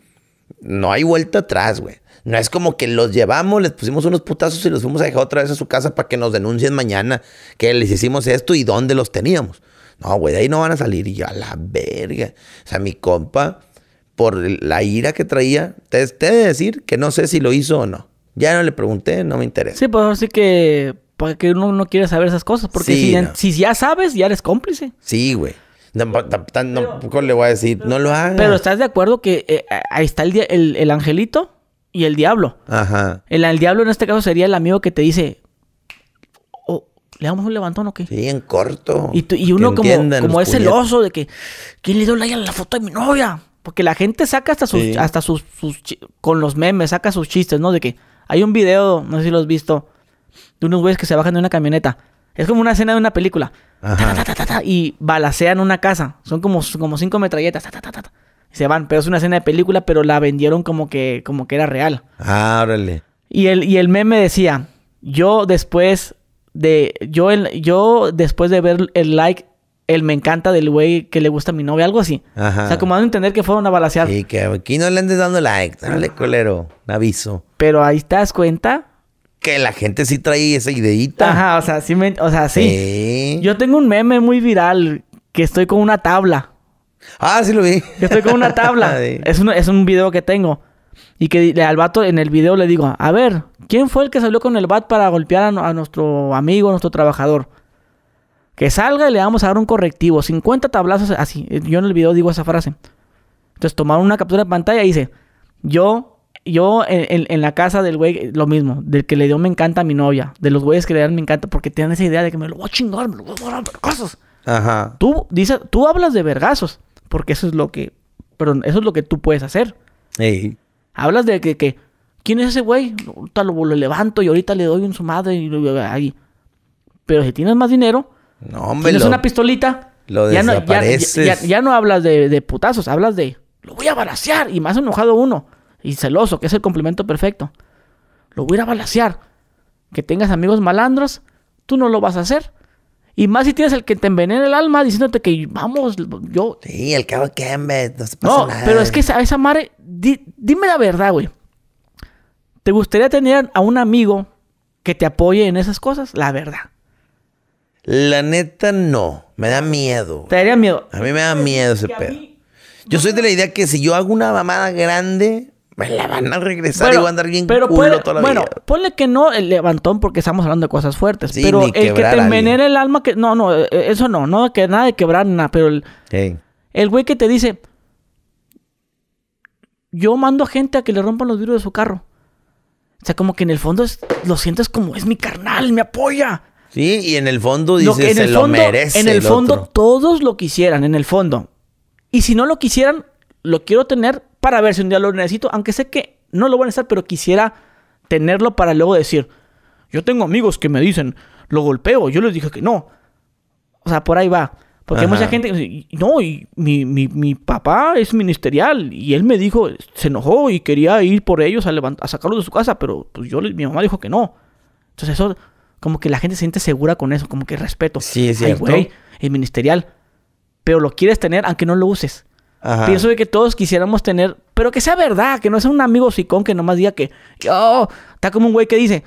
no hay vuelta atrás, güey. No es como que los llevamos, les pusimos unos putazos y los fuimos a dejar otra vez a su casa para que nos denuncien mañana que les hicimos esto y dónde los teníamos. No, güey, de ahí no van a salir. Y yo, a la verga. O sea, mi compa, por la ira que traía, te, te de decir que no sé si lo hizo o no. Ya no le pregunté, no me interesa. Sí, pues así que porque uno no quiere saber esas cosas. Porque si, ya, si, ya sabes, ya eres cómplice. Sí, güey. Tampoco no, le voy a decir, no lo hagas. Pero estás de acuerdo que eh, ahí está el angelito y el diablo. Ajá. El, diablo en este caso sería el amigo que te dice, oh, ¿le damos un levantón o qué? Sí, en corto. Y, uno como, como es celoso de que, ¿quién le dio la foto de mi novia? Porque la gente saca hasta sus, hasta sus, con los memes, saca sus chistes, ¿no? De que hay un video, no sé si lo has visto, de unos güeyes que se bajan de una camioneta. Es como una escena de una película. y balacean una casa. Son como, como cinco metralletas. Ta, se van. Pero es una escena de película, pero la vendieron como que, como que era real. Ah, Y el, y el meme decía, yo después de, yo, el, yo después de ver el like, el me encanta del güey que le gusta a mi novia, algo así. Ajá. O sea, como dando a entender que fue una balasear. Sí, que aquí no le andes dando like, dale colero, aviso. Pero ahí te das cuenta. Que la gente sí trae esa ideita. Ajá, o sea, sí, me, o sea, sí. Yo tengo un meme muy viral que estoy con una tabla Ah, sí lo vi. estoy con una tabla. Ah, es, un, es video que tengo. Y que al vato en el video le digo, a ver, ¿quién fue el que salió con el bat para golpear a, nuestro amigo, a nuestro trabajador? Que salga y le vamos a dar un correctivo. 50 tablazos así. Eh, yo en el video digo esa frase. Entonces tomaron una captura de pantalla y dice, yo, yo en, la casa del güey, lo mismo, del que le dio me encanta a mi novia, de los güeyes que le dan me encanta, porque tienen esa idea de que me lo voy a chingar, me lo voy a cosas. Ajá. Tú, dices, tú hablas de vergazos. Porque eso es lo que. Perdón, eso es lo que tú puedes hacer. Hablas de que, ¿Quién es ese güey? Ahorita lo, levanto y ahorita le doy un su Y ahí. Pero si tienes más dinero. No, hombre. Tienes una pistolita. ya, No, hablas de, de, putazos, hablas de. Lo voy a balasear. Y más enojado uno. Y celoso, que es el complemento perfecto. Lo voy a balasear. Que tengas amigos malandros, tú no lo vas a hacer. Y más si tienes el que te envenena el alma diciéndote que vamos, yo. Sí, el cabo que me, no se pasa no, Pero es que a esa madre, dime la verdad, güey. ¿Te gustaría tener a un amigo que te apoye en esas cosas? La verdad. La neta, no. Me da miedo. Te daría miedo. A mí me da miedo ese pedo. Yo soy de la idea que si yo hago una mamada grande, me la van a regresar y va a andar bien pero culo toda la Bueno, ponle que no el levantón porque estamos hablando de cosas fuertes. pero el que te envenena el alma, que no, no, eh, eh, eso no, no, que nada de quebrar, nada. Pero el, el güey que te dice, yo mando a gente a que le rompan los vidrios de su carro. O sea, como que en el fondo lo sientes como es mi carnal, me apoya. Sí, y en el fondo dices, en el fondo, todos lo quisieran, en el fondo. Y si no lo quisieran, lo quiero tener para ver si un día lo necesito, aunque sé que no lo van a necesitar, pero quisiera tenerlo para luego decir, yo tengo amigos que me dicen, lo golpeo, yo les dije que no. O sea, por ahí va. Porque hay mucha gente dice, no, y mi, papá es ministerial y él me dijo, se enojó y quería ir por ellos a, a sacarlos de su casa, pero pues yo, mi mamá dijo que no. Entonces eso, como que la gente se siente segura con eso, como que respeto. Sí, es cierto. el ministerial. Pero lo quieres tener aunque no lo uses. Pienso de que todos quisiéramos tener, pero que sea verdad, que no sea un amigo sicón que nomás diga que, oh, está como un güey que dice,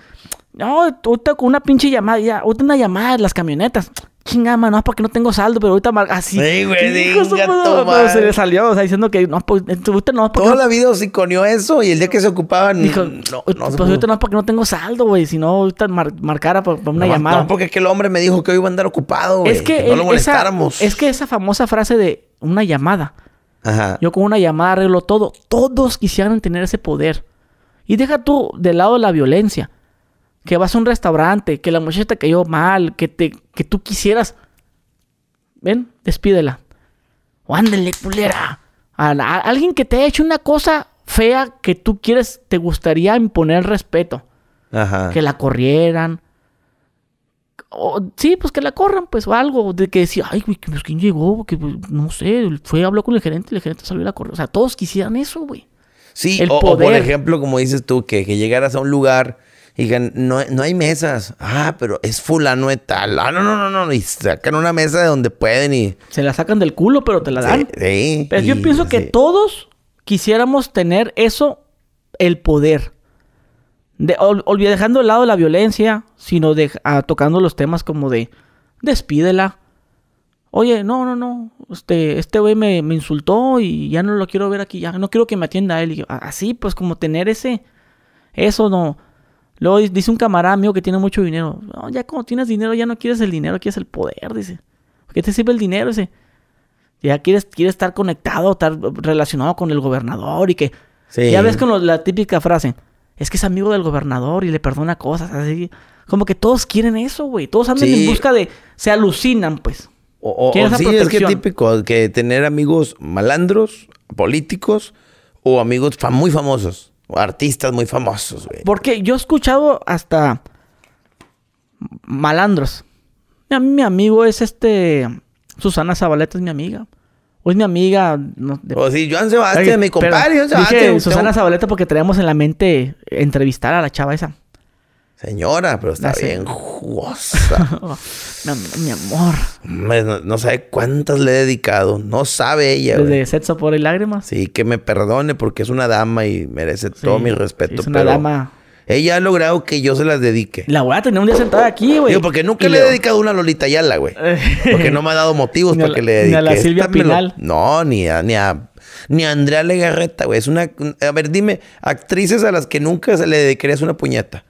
no, ahorita con una pinche llamada, ya, una llamada en las camionetas. ¡Chingama! ¡No es porque no tengo saldo, pero ahorita así. Sí, güey, dijo, no, no, se le salió, o sea, diciendo que no, pues, usted no porque Toda la vida siconió eso y el día que se ocupaban. Dijo, no, pues, pues ahorita no es porque no tengo saldo, güey, si no, ahorita marcara por una llamada. No, porque es el hombre me dijo que hoy iba a andar ocupado, no lo molestáramos. es que esa famosa frase de una llamada yo con una llamada arreglo todo. Todos quisieran tener ese poder. Y deja tú de lado la violencia. Que vas a un restaurante, que la muchacha te cayó mal, que, te, que tú quisieras. Ven, despídela. O ándale, culera. A, alguien que te ha hecho una cosa fea que tú quieres, te gustaría imponer respeto. Que la corrieran, sí, pues que la corran, pues, o algo. De que decía, ay, güey, pues, quién llegó, que pues, no sé, fue, habló con el gerente, y el gerente salió y la corrió. O sea, todos quisieran eso, güey. Sí, o, por ejemplo, como dices tú, que, que llegaras a un lugar y digan, no, hay mesas. Ah, pero es fulano de tal. Ah, no, no, no, no. Y sacan una mesa de donde pueden y. Se la sacan del culo, pero te la dan. Sí. pero yo pienso que todos quisiéramos tener eso, el poder de, dejando de lado la violencia, sino ah, tocando los temas como de despídela. Oye, no, no, no, este, este güey me, insultó y ya no lo quiero ver aquí, ya no quiero que me atienda a él. Ah, así, pues como tener ese, eso no. Luego dice un camarada mío que tiene mucho dinero, ya como tienes dinero ya no quieres el dinero, quieres el poder, dice. ¿Qué te sirve el dinero? ese? ya quieres, estar conectado, estar relacionado con el gobernador y que... Ya ves con la típica frase, es que es amigo del gobernador y le perdona cosas, así. Como que todos quieren eso, güey. Todos andan en busca de... Se alucinan, pues. O, o, sí, es que típico que tener amigos malandros, políticos o amigos muy famosos. O artistas muy famosos, güey. Porque yo he escuchado hasta malandros. A mí mi amigo es este... Susana Zabaleta es mi amiga pues mi amiga. O si Joan Sebastián, mi compadre, Susana Zabaleta porque traíamos en la mente entrevistar a la chava esa. Señora, pero está bien jugosa. mi, amor. No, sabe cuántas le he dedicado. No sabe ella. Desde sexo por y lágrimas. Sí, que me perdone porque es una dama y merece todo mi respeto. Es una dama ella ha logrado que yo se las dedique. La voy a tener un día sentada aquí, güey. porque nunca le he dedicado una Lolita Yala, güey. Porque no me ha dado motivos para que le dedique. Ni a la Silvia Pinal. No, ni a, ni a, ni Andrea Legarreta, güey. Es una... A ver, dime, actrices a las que nunca se le dedicarías una puñeta.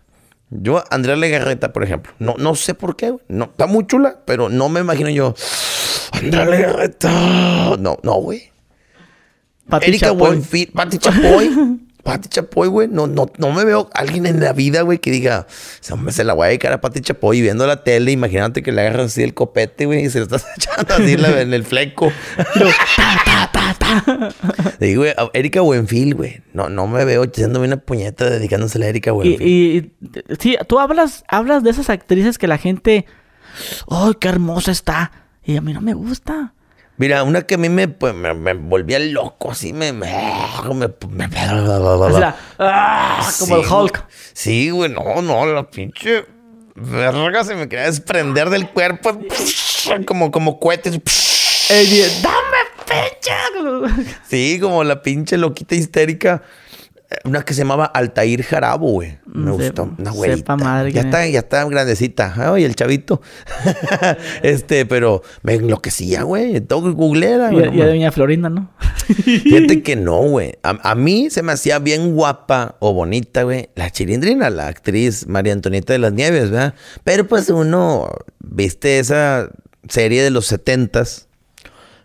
Yo, Andrea Legarreta, por ejemplo. No, no sé por qué, güey. No, está muy chula, pero no me imagino yo... Andrea Legarreta. No, no, güey. Erika Chapoy. Buenfil, Pati Chapoy. Pati Chapoy, güey, no, no, no me veo alguien en la vida, güey, que diga, se la voy a dedicar a Pati Chapoy viendo la tele, imagínate que le agarran así el copete, güey, y se lo estás echando así en el fleco. Digo, güey, Erika Buenfil, güey, no, no me veo echándome una puñeta dedicándose a Erika Buenfil. Y, y sí, tú hablas, hablas de esas actrices que la gente, ¡ay, qué hermosa está! Y a mí no me gusta. Mira, una que a mí pues, me, me, volvía loco, así me. me, la, como el Hulk. Sí, güey, no, no, la pinche verga se me quería desprender del cuerpo. Como, como cohetes. Ey, ¡Dame pinche! Sí, como la pinche loquita histérica. Una que se llamaba Altair Jarabo, güey. Me gustó. Una güerita. ya está, ya está grandecita. Ay, ah, el chavito. este, pero me enloquecía, güey. Todo que güey. Y, y Doña Florinda, ¿no? Fíjate que no, güey. A, mí se me hacía bien guapa o bonita, güey. La chilindrina, la actriz María Antonieta de las Nieves, ¿verdad? Pero pues uno, viste esa serie de los setentas.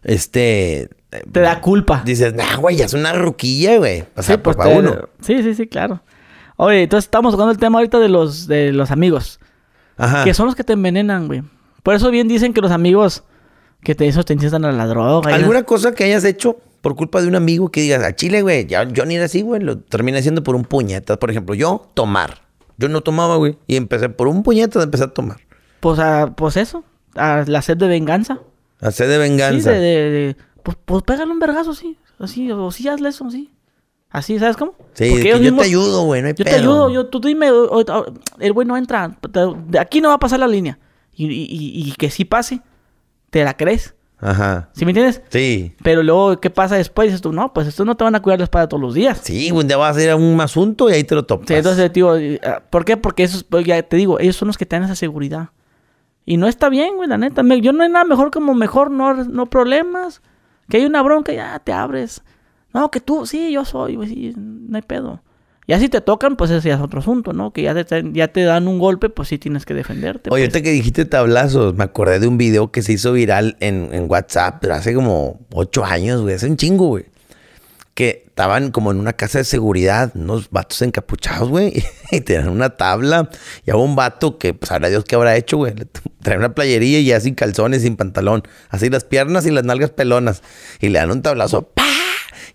Este, te, da culpa. Dices, nah, güey, ya es una ruquilla, güey. O sea, por pues, uno. Sí, sí, sí, claro. Oye, entonces estamos tocando el tema ahorita de los, de los amigos. Ajá. Que son los que te envenenan, güey. Por eso bien dicen que los amigos que te, hizo te incitan a la droga. ¿Alguna cosa que hayas hecho por culpa de un amigo que digas, a Chile, güey, yo, ni era así, güey, lo terminé haciendo por un puñetazo. Por ejemplo, yo tomar. Yo no tomaba, güey. Y empecé por un puñetazo, empecé a tomar. Pues, a, ah, pues eso, a la sed de venganza. La sed de venganza. Sí, de pues, pues pégale un vergazo sí. Así, o sí, hazle eso, sí. Así, ¿sabes cómo? Sí, yo te ayudo, güey, Yo te ayudo, yo, tú dime, el güey no entra, de aquí no va a pasar la línea. Y, y- que sí pase, te la crees. Ajá. ¿Sí me entiendes? Sí. Pero luego, ¿qué pasa después? Dices tú, no, pues estos no te van a cuidar la espada todos los días. Sí, güey. día vas a ir a un asunto y ahí te lo topas. Sí, entonces, tío, ah, ¿por qué? Porque esos, pues, ya te digo, ellos son los que te dan esa seguridad. Y no está bien, güey, la neta. Yo no hay nada mejor como mejor, no, no problemas. Que hay una bronca, ya te abres. No, que tú, sí, yo soy, güey, pues sí, no hay pedo. Ya si te tocan, pues ese ya es otro asunto, ¿no? Que ya te, ya te dan un golpe, pues sí tienes que defenderte. Oye, pues. ahorita que dijiste tablazos, me acordé de un video que se hizo viral en, en WhatsApp, pero hace como ocho años, güey, es un chingo, güey que estaban como en una casa de seguridad, unos vatos encapuchados, güey, y dan una tabla. Y a un vato que, pues, ahora Dios qué habrá hecho, güey. Trae una playería y ya sin calzones, sin pantalón, así las piernas y las nalgas pelonas. Y le dan un tablazo,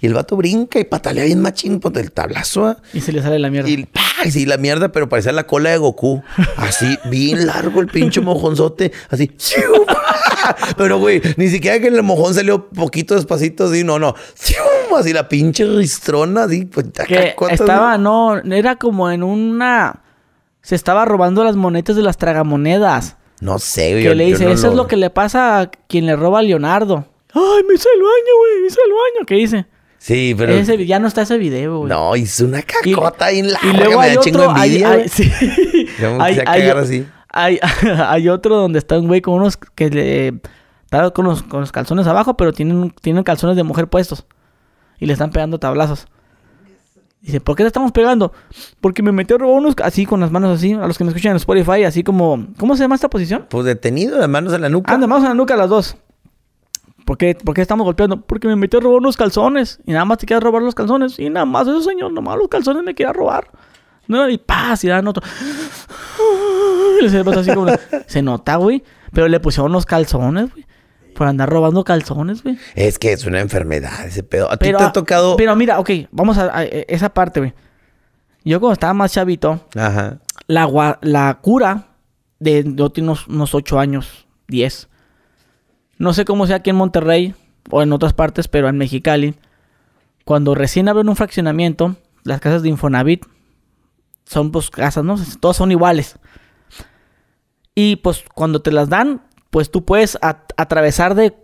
y el vato brinca y patalea bien machín por pues, el tablazo. ¿eh? Y se le sale la mierda. Y, sí, la mierda, pero parecía la cola de Goku. Así, bien largo el pinche mojonzote. Así. pero, güey, ni siquiera que el mojón salió poquito despacito, así, no, no. Así la pinche ristrona, así. Pues, que estaba, no, era como en una... Se estaba robando las monetas de las tragamonedas. No sé, güey. Que le dice, eso es lo que le pasa a quien le roba a Leonardo. Ay, me hice el baño, güey, me hice el baño. ¿Qué dice? Sí, pero. ya no está ese video, güey. No, hizo una cacota ahí en la. Y luego hay me otro, chingo envidia. Hay, hay, hay, otro donde está un güey con unos que le. Está con los, calzones abajo, pero tienen, tienen calzones de mujer puestos. Y le están pegando tablazos. Dice, ¿por qué le estamos pegando? Porque me metió a unos así con las manos así, a los que me escuchan en Spotify, así como. ¿Cómo se llama esta posición? Pues detenido, de manos en la nuca. Ah, manos en la nuca las dos. ¿Por qué, estamos golpeando? Porque me metió a robar unos calzones. Y nada más te queda robar los calzones. Y nada más, ese señor, nomás los calzones me queda robar. No paz, y dan otro. Se nota, güey. Pero le pusieron unos calzones, güey. Por andar robando calzones, güey. Es que es una enfermedad ese pedo. ¿A ti te ha tocado...? Pero mira, ok. Vamos a, e, esa parte, güey. Yo cuando estaba más chavito... Ajá. La, la cura de... Yo tenía unos, unos 8 años. 10. No sé cómo sea aquí en Monterrey o en otras partes, pero en Mexicali, cuando recién abren un fraccionamiento, las casas de Infonavit son pues casas, ¿no? Todas son iguales. Y pues cuando te las dan, pues tú puedes atravesar de,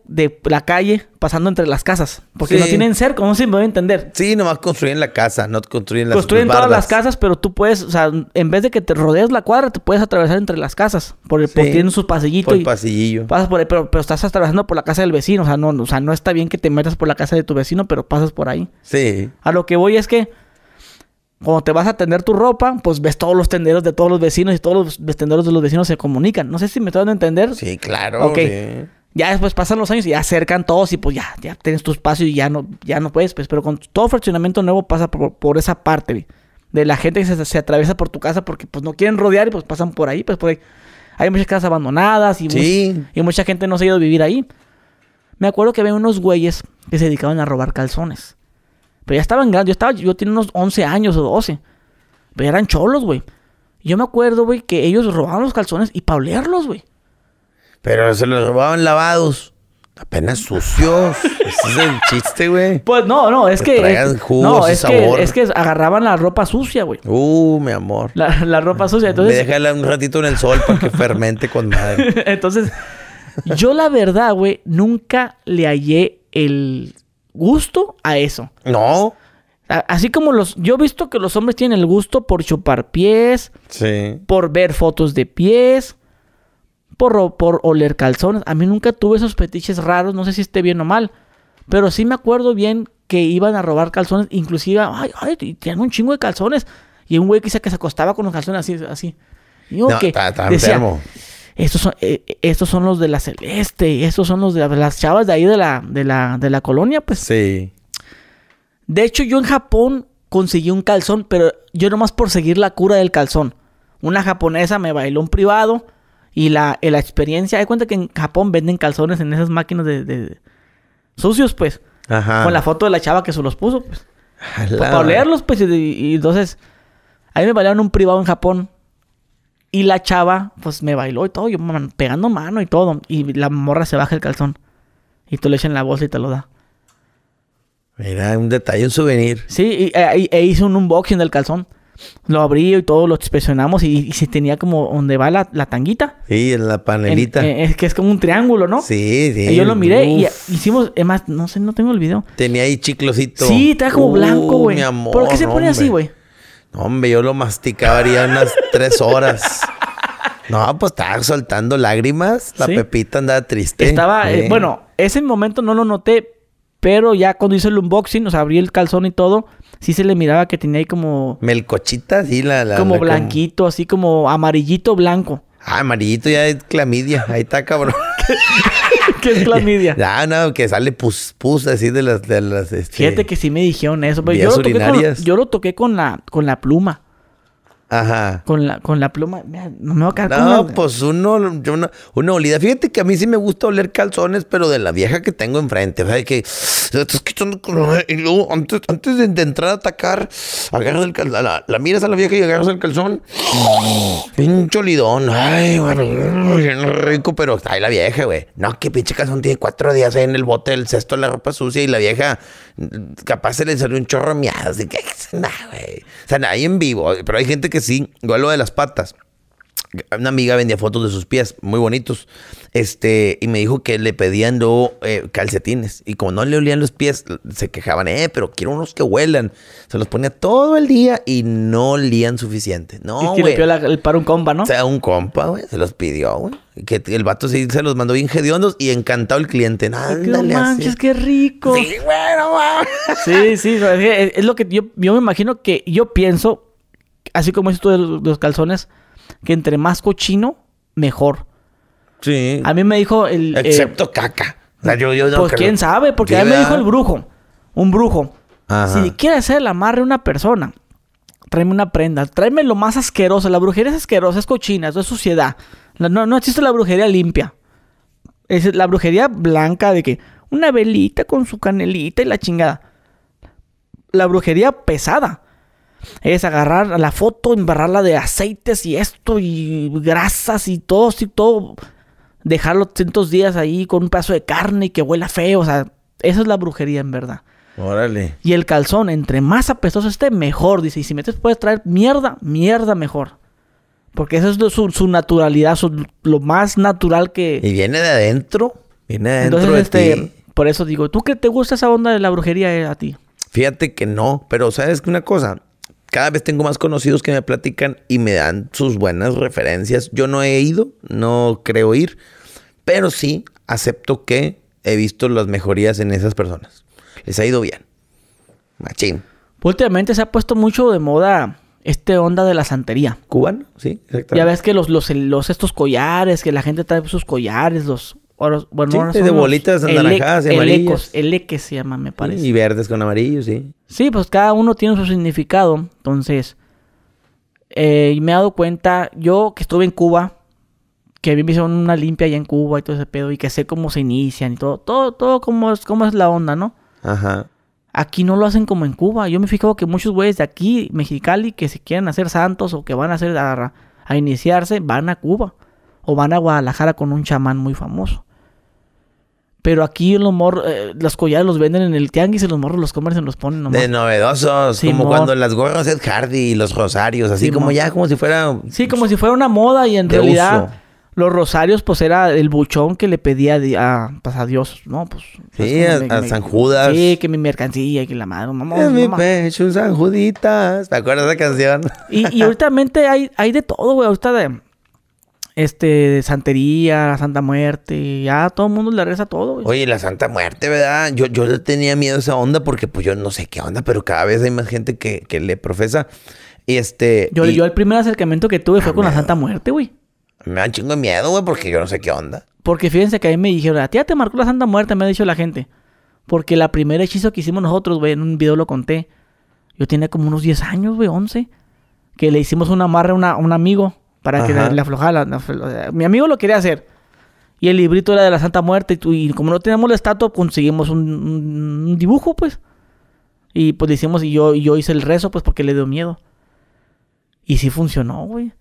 la calle pasando entre las casas. Porque no tienen cerco, no sé si me voy a entender. Sí, nomás construyen la casa, no construyen las Construyen todas las casas, pero tú puedes, o sea, en vez de que te rodees la cuadra, te puedes atravesar entre las casas. Por el, Porque tienen sus pasillitos. Por el pasillillo. Pasas por ahí, pero, pero, estás atravesando por la casa del vecino. O sea, no, o sea, no está bien que te metas por la casa de tu vecino, pero pasas por ahí. Sí. A lo que voy es que cuando te vas a tender tu ropa, pues ves todos los tenderos de todos los vecinos y todos los tenderos de los vecinos se comunican. No sé si me estoy a entender. Sí, claro. Ya después pasan los años y acercan todos y pues ya, ya tienes tu espacio y ya no, ya no puedes, pues. Pero con todo fraccionamiento nuevo pasa por, esa parte, De la gente que se, atraviesa por tu casa porque pues no quieren rodear y pues pasan por ahí, pues por ahí. Hay muchas casas abandonadas y, y mucha gente no se ha ido a vivir ahí. Me acuerdo que había unos güeyes que se dedicaban a robar calzones. Pero ya estaban grandes. Yo estaba, yo tenía unos 11 años o 12. Pero ya eran cholos, güey. Yo me acuerdo, güey, que ellos robaban los calzones y pa' güey. Pero se los robaban lavados. Apenas sucios. Ese es el chiste, güey. Pues no, no, es que. jugos es Que, es que agarraban la ropa sucia, güey. Uh, mi amor. La, ropa sucia. Entonces. Déjala un ratito en el sol para que fermente con madre. entonces, yo la verdad, güey, nunca le hallé el gusto a eso. No. Así como los. Yo he visto que los hombres tienen el gusto por chupar pies. Sí. Por ver fotos de pies. Por, por oler calzones. A mí nunca tuve esos petiches raros. No sé si esté bien o mal. Pero sí me acuerdo bien que iban a robar calzones. Inclusive, ay, ay, ...tienen un chingo de calzones. Y un güey que se acostaba con los calzones así. así. Y no, que decía, enfermo estos son, eh, estos son los de la celeste, estos son los de las chavas de ahí de la, de la, de la colonia, pues. Sí. De hecho, yo en Japón conseguí un calzón, pero yo nomás por seguir la cura del calzón. Una japonesa me bailó un privado y la, eh, la experiencia. Hay cuenta que en Japón venden calzones en esas máquinas de, sucios, pues. Ajá. Con la foto de la chava que se los puso, pues. Para olerlos, pues. Y, entonces, ahí me bailaron un privado en Japón y la chava, pues me bailó y todo, yo pegando mano y todo. Y la morra se baja el calzón. Y tú le en la bolsa y te lo da. Mira, un detalle, un souvenir. Sí, y, eh, e, hizo un unboxing del calzón. Lo abrí y todo, lo inspeccionamos y, se tenía como donde va la, tanguita. Sí, en la panelita. es que es como un triángulo, ¿no? Sí, sí. Y yo lo miré y hicimos, es más, no sé, no tengo el video. Tenía ahí chiclosito. Sí, estaba como blanco, uh, güey. ¿Por qué se pone así, güey? Hombre, yo lo haría unas tres horas. No, pues estaba soltando lágrimas. La Pepita andaba triste. Estaba, eh, bueno, ese momento no lo noté, pero ya cuando hice el unboxing, o sea, abrí el calzón y todo, sí se le miraba que tenía ahí como. Melcochita, sí, la. como blanquito, así como amarillito blanco. Ah, amarillito ya es clamidia. Ahí está, cabrón. ¿Qué es clamidia? Ah, no, que sale pus, pus así de las... De las este, Fíjate que sí me dijeron eso. Pero pues, yo, lo toqué yo lo toqué con la, con la pluma. Ajá. Con la, con la pluma. no me va a No, pues uno, una, olida. Fíjate que a mí sí me gusta oler calzones, pero de la vieja que tengo enfrente. O que Y luego, antes, de, entrar a atacar, agarras el calzón. La, miras a la vieja y agarras el calzón. Pincho olidón. Ay, bueno, rico, pero ahí la vieja, güey. No, qué pinche calzón tiene cuatro días en el bote, el cesto la ropa sucia y la vieja capaz se le salió un chorro miado así que, nada güey. O sea, hay en vivo. Pero hay gente que sí, igual lo de las patas una amiga vendía fotos de sus pies, muy bonitos. Este, y me dijo que le pedían luego eh, calcetines. Y como no le olían los pies, se quejaban, eh, pero quiero unos que huelan. Se los ponía todo el día y no olían suficiente. No, güey. Y que para un compa, ¿no? O sea, un compa, güey. Se los pidió, Que el vato sí se los mandó bien hediondos y encantado el cliente. no manches, qué rico. Sí, bueno, Sí, sí. Es, lo que yo, me imagino que yo pienso, así como esto de los calzones que entre más cochino, mejor. Sí. A mí me dijo el. Eh, Excepto caca. O yo, yo pues quién sabe, porque a mí me dijo el brujo. Un brujo. Si quiere hacer el amarre a una persona, tráeme una prenda. Tráeme lo más asqueroso. La brujería es asquerosa, es cochina, es suciedad. No, no existe la brujería limpia. Es la brujería blanca de que una velita con su canelita y la chingada. La brujería pesada es agarrar la foto, embarrarla de aceites y esto y grasas y todo, y todo, dejarlo cientos días ahí con un pedazo de carne y que huela feo, o sea, esa es la brujería en verdad. Órale. Y el calzón, entre más apestoso esté, mejor, dice. Y si metes, puedes traer mierda, mierda mejor. Porque eso es su, naturalidad, lo más natural que... Y viene de adentro, viene de adentro este, Por eso digo, ¿tú qué te gusta esa onda de la brujería eh, a ti? Fíjate que no, pero ¿sabes que Una cosa, cada vez tengo más conocidos que me platican y me dan sus buenas referencias. Yo no he ido, no creo ir, pero sí acepto que he visto las mejorías en esas personas. Les ha ido bien. Machín. Últimamente se ha puesto mucho de moda este onda de la santería. ¿Cubano? Sí, exactamente. Ya ves que los, los estos collares, que la gente trae sus collares, los bueno, sí, de bolitas anaranjadas y El eque se llama, me parece. Y verdes con amarillos, sí. Sí, pues cada uno tiene su significado. Entonces, eh, Y me he dado cuenta, yo que estuve en Cuba, que me hicieron una limpia allá en Cuba y todo ese pedo, y que sé cómo se inician y todo, todo, todo cómo es, cómo es la onda, ¿no? Ajá. Aquí no lo hacen como en Cuba. Yo me he que muchos güeyes de aquí, Mexicali, que se quieren hacer santos o que van a hacer a iniciarse, van a Cuba. O van a Guadalajara con un chamán muy famoso. Pero aquí los morros, eh, las collares los venden en el tianguis y los morros los se los ponen nomás. De novedosos, como cuando las gorras Ed Hardy y los rosarios, así como ya, como si fuera... Sí, como si fuera una moda y en realidad... los rosarios, pues era el buchón que le pedía pues, a, Dios, ¿no? Pues. pues sí, a, San Judas. Sí, que mi mercancía que la madre, mamá. Es mi pecho, San Juditas. ¿Te acuerdas de esa canción? Y, y hay, hay de todo, güey. Ahorita de, este, Santería, la Santa Muerte, ya todo el mundo le reza todo. Güey. Oye, la Santa Muerte, ¿verdad? Yo, yo tenía miedo a esa onda porque pues yo no sé qué onda, pero cada vez hay más gente que, que le profesa. Y este... Yo, yo el primer acercamiento que tuve fue ah, con la Santa Muerte, güey. Me da chingo de miedo, güey, porque yo no sé qué onda. Porque fíjense que ahí me dijeron, a ti te marcó la Santa Muerte, me ha dicho la gente. Porque la primera hechizo que hicimos nosotros, güey, en un video lo conté. Yo tenía como unos 10 años, güey, 11. Que le hicimos un amarre a un amigo para que le, aflojara. La, mi amigo lo quería hacer. Y el librito era de la Santa Muerte. Y, como no teníamos la estatua, conseguimos un, dibujo, pues. Y pues le hicimos, y yo, yo hice el rezo, pues porque le dio miedo. Y sí funcionó, güey.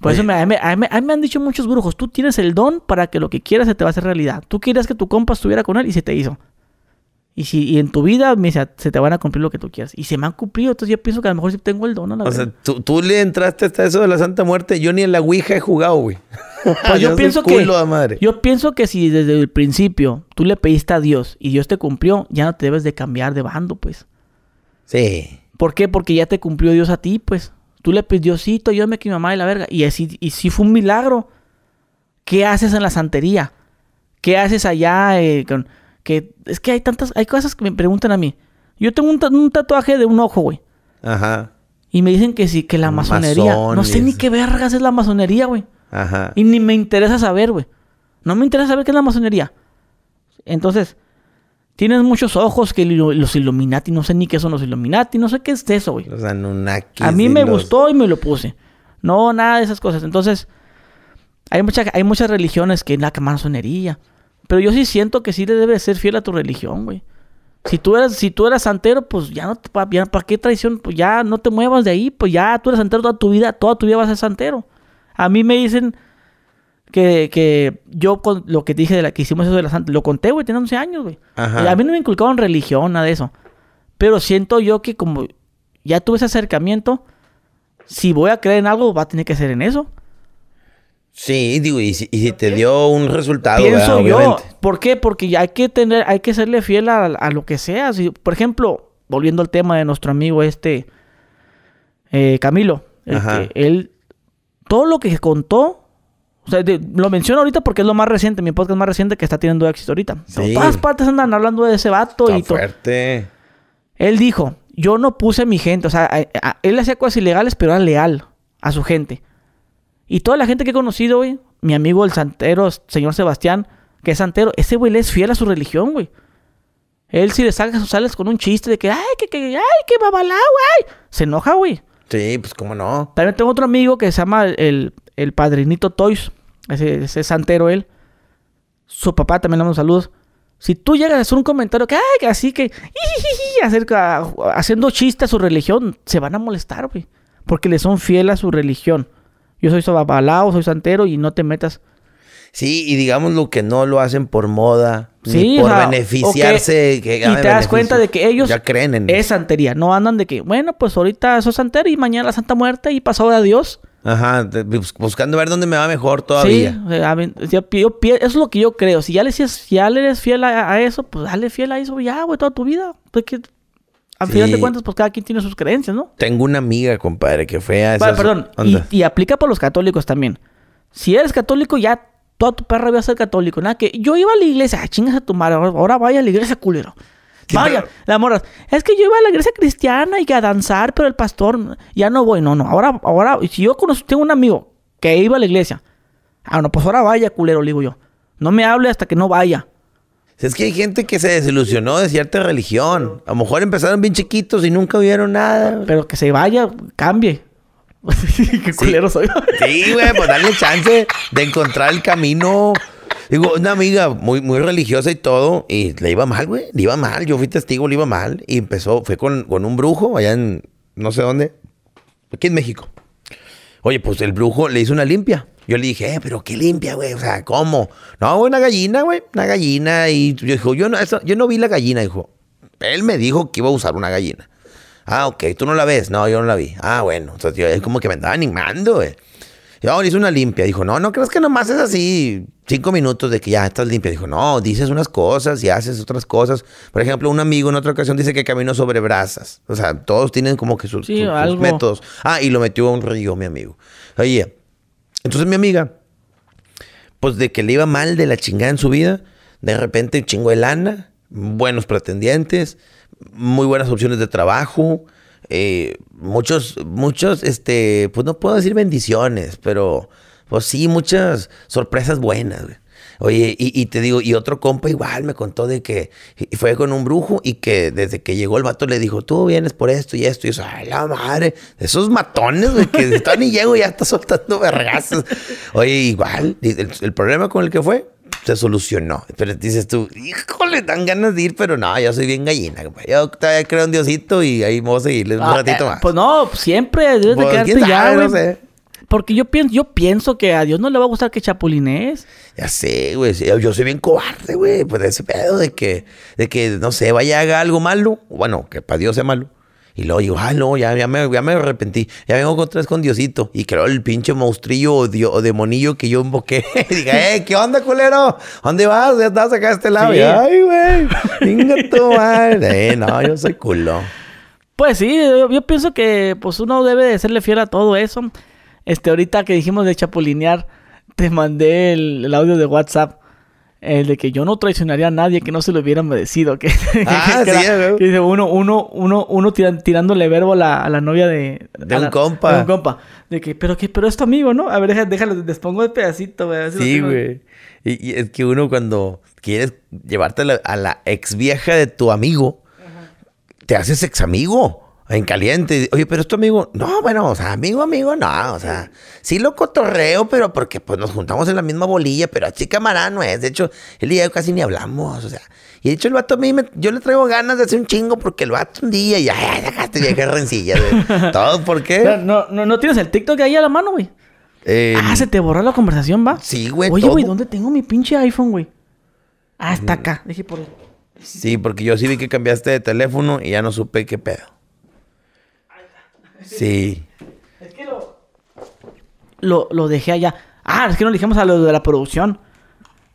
Por eso me, me han dicho muchos brujos, tú tienes el don para que lo que quieras se te va a hacer realidad. Tú querías que tu compa estuviera con él y se te hizo. Y si en tu vida me, se te van a cumplir lo que tú quieras. Y se me han cumplido. Entonces yo pienso que a lo mejor sí tengo el don. A la o sea, tú, le entraste hasta eso de la Santa Muerte. Yo ni en la Ouija he jugado, güey. Pues yo, pienso que... Yo pienso que si desde el principio tú le pediste a Dios y Dios te cumplió, ya no te debes de cambiar de bando, pues. Sí. ¿Por qué? Porque ya te cumplió Dios a ti, pues. Tú le pides, Diosito, me que mi mamá de la verga. Y así, y si fue un milagro. ¿Qué haces en la santería? ¿Qué haces allá eh, con es que hay tantas, hay cosas que me preguntan a mí. Yo tengo un, tatuaje de un ojo, güey. Ajá. Y me dicen que sí, que la masonería. No sé ni qué vergas es la masonería, güey. Ajá. Y ni me interesa saber, güey. No me interesa saber qué es la masonería. Entonces, tienes muchos ojos que los Illuminati, no sé ni qué son los Illuminati, no sé qué es eso, güey. A mí me gustó y me lo puse. No, nada de esas cosas. Entonces, hay, hay muchas religiones que la masonería. Pero yo sí siento que sí le debe ser fiel a tu religión, güey. Si tú eras, si tú eras santero, pues ya no te, ya, ¿para qué traición? Pues ya no te muevas de ahí, pues ya tú eres santero toda tu vida, toda tu vida vas a ser santero. A mí me dicen que, que yo con lo que dije de la que hicimos eso de la santa, lo conté, güey, tiene 11 años, güey. ...y A mí no me inculcaron religión, nada de eso. Pero siento yo que como ya tuve ese acercamiento, si voy a creer en algo, va a tener que ser en eso. Sí, digo, y si, te dio un resultado, Pienso yo. ¿Por qué? Porque hay que tener, hay que serle fiel a, lo que sea. por ejemplo, volviendo al tema de nuestro amigo este eh, Camilo, este, él todo lo que contó, o sea, lo menciono ahorita porque es lo más reciente, mi podcast más reciente que está teniendo éxito ahorita. Sí. todas partes andan hablando de ese vato y fuerte. Él dijo, yo no puse mi gente, o sea, él hacía cosas ilegales, pero era leal a su gente. Y toda la gente que he conocido, güey, mi amigo el santero, señor Sebastián, que es santero, ese güey le es fiel a su religión, güey. Él si le sacas sus sales con un chiste de que, ay, que, que, ay, que babalá, güey, se enoja, güey. Sí, pues cómo no. También tengo otro amigo que se llama el, el padrinito Toys, ese, es santero él. Su papá también le manda saludos. Si tú llegas a hacer un comentario que, ay, que así que, acerca, haciendo chiste a su religión, se van a molestar, güey. Porque le son fiel a su religión. Yo soy sobabalao, soy santero y no te metas. Sí, y digamos lo que no lo hacen por moda, ni por beneficiarse. y te das cuenta de que ellos ya creen en es santería, no andan de que, bueno, pues ahorita soy santero y mañana la Santa Muerte y pasado a dios Ajá, pues, buscando ver dónde me va mejor todavía. Sí, yo, eso es lo que yo creo. Si ya le, si ya le eres fiel a, eso, pues dale fiel a eso ya, güey, toda tu vida. Porque, pues al de cuentas, pues cada quien tiene sus creencias, ¿no? Tengo una amiga, compadre, que fue a perdón, y, aplica para los católicos también. Si eres católico, ya toda tu perra va a ser católico. Nada que yo iba a la iglesia, ah, chingas a tu madre, ahora vaya a la iglesia, culero. Vaya, la morra. Es que yo iba a la iglesia cristiana y que a danzar, pero el pastor ya no voy. No, no. Ahora, ahora, si yo conozco, tengo un amigo que iba a la iglesia. Ah, no, pues ahora vaya, culero, digo yo. No me hable hasta que no vaya. Es que hay gente que se desilusionó de cierta religión. A lo mejor empezaron bien chiquitos y nunca vieron nada. Pero que se vaya, cambie. Qué culero soy. sí, güey, pues darle chance de encontrar el camino. Digo, una amiga muy, muy religiosa y todo, y le iba mal, güey, le iba mal. Yo fui testigo, le iba mal. Y empezó, fue con, con un brujo allá en no sé dónde, aquí en México. Oye, pues el brujo le hizo una limpia. Yo le dije, eh, pero qué limpia, güey. O sea, ¿cómo? No, una gallina, güey. Una gallina. Y yo dijo, yo no, eso, yo no vi la gallina, dijo. Él me dijo que iba a usar una gallina. Ah, ok, tú no la ves. No, yo no la vi. Ah, bueno. Entonces, yo, es como que me andaba animando, güey. Yo oh, hice una limpia. Dijo, no, no crees que nomás es así cinco minutos de que ya estás limpia. Dijo, no, dices unas cosas y haces otras cosas. Por ejemplo, un amigo en otra ocasión dice que caminó sobre brasas. O sea, todos tienen como que sus, métodos. Ah, y lo metió a un río, mi amigo. Oye, entonces mi amiga, pues de que le iba mal de la chingada en su vida, de repente chingo de lana, buenos pretendientes, muy buenas opciones de trabajo, eh, muchos, muchos, este, pues no puedo decir bendiciones, pero pues sí, muchas sorpresas buenas, Oye, y, te digo, y otro compa igual me contó de que fue con un brujo y que desde que llegó el vato le dijo, tú vienes por esto y esto. Y eso, ay, la madre, esos matones, güey, que están y llego ya está soltando vergazos. Oye, igual, el, problema con el que fue se solucionó. Pero dices tú, híjole, dan ganas de ir, pero no, yo soy bien gallina. Yo todavía creo en Diosito y ahí voy a seguirle un ah, ratito eh, más. pues no, siempre debes pues, de quedarte ya, güey. Porque yo pienso, que a Dios no le va a gustar que chapulines Ya sé, güey. Yo soy bien cobarde, güey. Pues de ese pedo de que, de que, no sé, vaya a hacer algo malo. Bueno, que para Dios sea malo. Y luego digo, ay, ah, no, ya, ya, me, ya me arrepentí. Ya vengo otra vez con Diosito. Y creo el pinche monstrillo o, demonillo que yo invoqué. diga, eh, ¿qué onda, culero? ¿Dónde vas? Ya estás acá a este lado. Ay, güey. Venga tu madre. Eh, no, yo soy culo. Pues sí, yo, pienso que pues uno debe de serle fiel a todo eso. Este, ahorita que dijimos de chapulinear, te mandé el audio de WhatsApp el de que yo no traicionaría a nadie que no se lo hubiera merecido. Que, ah, dice uno, uno, uno, uno tirándole verbo a la, novia de, de un compa. De que, pero que, pero es tu amigo, ¿no? A ver, déjalo, despongo el pedacito, güey. Sí, güey. Y, es que uno cuando quieres llevarte a la, ex vieja de tu amigo, te haces ex amigo en caliente. Oye, pero esto amigo, no, bueno, o sea, amigo, amigo, no, o sea, sí lo cotorreo, pero porque pues nos juntamos en la misma bolilla, pero así camarada no es. De hecho, él y yo casi ni hablamos, o sea. Y de hecho, el vato a mí, yo le traigo ganas de hacer un chingo porque el vato un día ya, ya, ya te llegué rencilla. Todo, ¿por qué? no, no, no tienes el TikTok ahí a la mano, güey. Eh, ah, se te borró la conversación, va. Sí, güey. Oye, güey, ¿dónde tengo mi pinche iPhone, güey? Ah, está mm. acá. Dije por. Sí, porque yo sí vi que cambiaste de teléfono y ya no supe qué pedo. Sí. Es que lo, lo, dejé allá. Ah, es que no dijimos a los de la producción.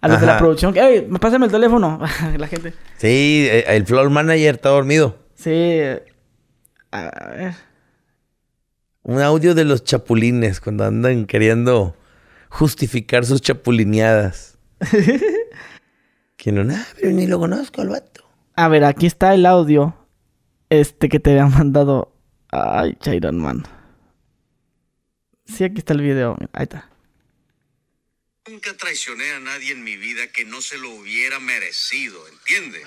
A los de la producción. Ey, pásame el teléfono. la gente. Sí, eh, el floor manager está dormido. Sí. A ver. Un audio de los chapulines cuando andan queriendo justificar sus chapulineadas. que no, pero ni lo conozco al vato. A ver, aquí está el audio este que te había mandado. Ay, Chiron Man. Sí, aquí está el video. Ahí está. Nunca traicioné a nadie en mi vida que no se lo hubiera merecido, ¿entiendes?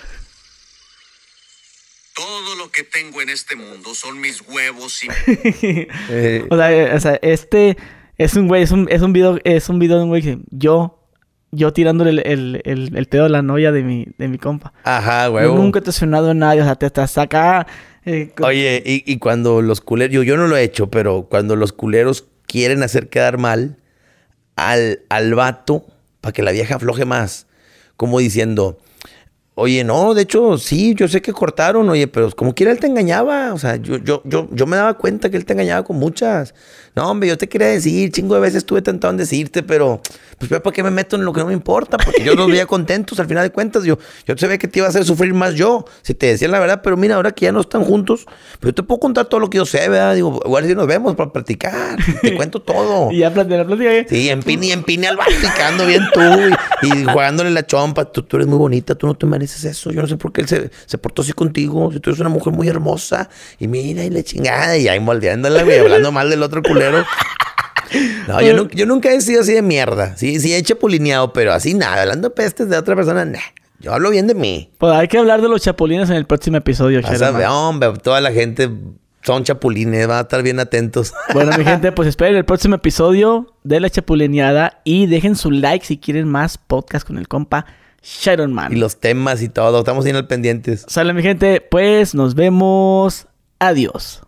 Todo lo que tengo en este mundo son mis huevos y... Eh. Eh, o, sea, este es un güey, es un, es video, es un video de un güey que yo yo tirándole el, el, el, pedo a la novia de mi, compa. Ajá, güey. nunca he traicionado a nadie, o sea, te estás acá. Eh, Oye, y, cuando los culeros, yo, no lo he hecho, pero cuando los culeros quieren hacer quedar mal al, al vato para que la vieja afloje más, como diciendo, Oye, no, de hecho, sí, yo sé que cortaron, oye, pero como quiera él te engañaba. O sea, yo, yo, yo, yo me daba cuenta que él te engañaba con muchas. No, hombre, yo te quería decir, chingo de veces estuve tentado en decirte, pero pues ¿para qué me meto en lo que no me importa? Porque yo los veía contentos al final de cuentas. Yo, yo ve que te iba a hacer sufrir más yo, si te decía la verdad, pero mira, ahora que ya no están juntos, pero pues, yo te puedo contar todo lo que yo sé, ¿verdad? Digo, igual si nos vemos para platicar, te cuento todo. y ya platiqué, ¿eh? Sí, en pini, en pini al picando bien tú y, jugándole la chompa. Tú, eres muy bonita, tú no te mereces es eso? Yo no sé por qué él se, portó así contigo. Si tú eres una mujer muy hermosa y mira y le chingada y ahí moldeándola y hablando mal del otro culero. No, pues yo, nunca he sido así de mierda. Sí, sí he chapulineado, pero así nada. Hablando pestes de otra persona, nah. Yo hablo bien de mí. Pues hay que hablar de los chapulines en el próximo episodio. sabes, hombre, toda la gente son chapulines, van a estar bien atentos. Bueno, mi gente, pues esperen el próximo episodio de La Chapulineada y dejen su like si quieren más podcast con el compa. Sharon Man. Y los temas y todo. Estamos bien al pendientes. Sale mi gente. Pues nos vemos. Adiós.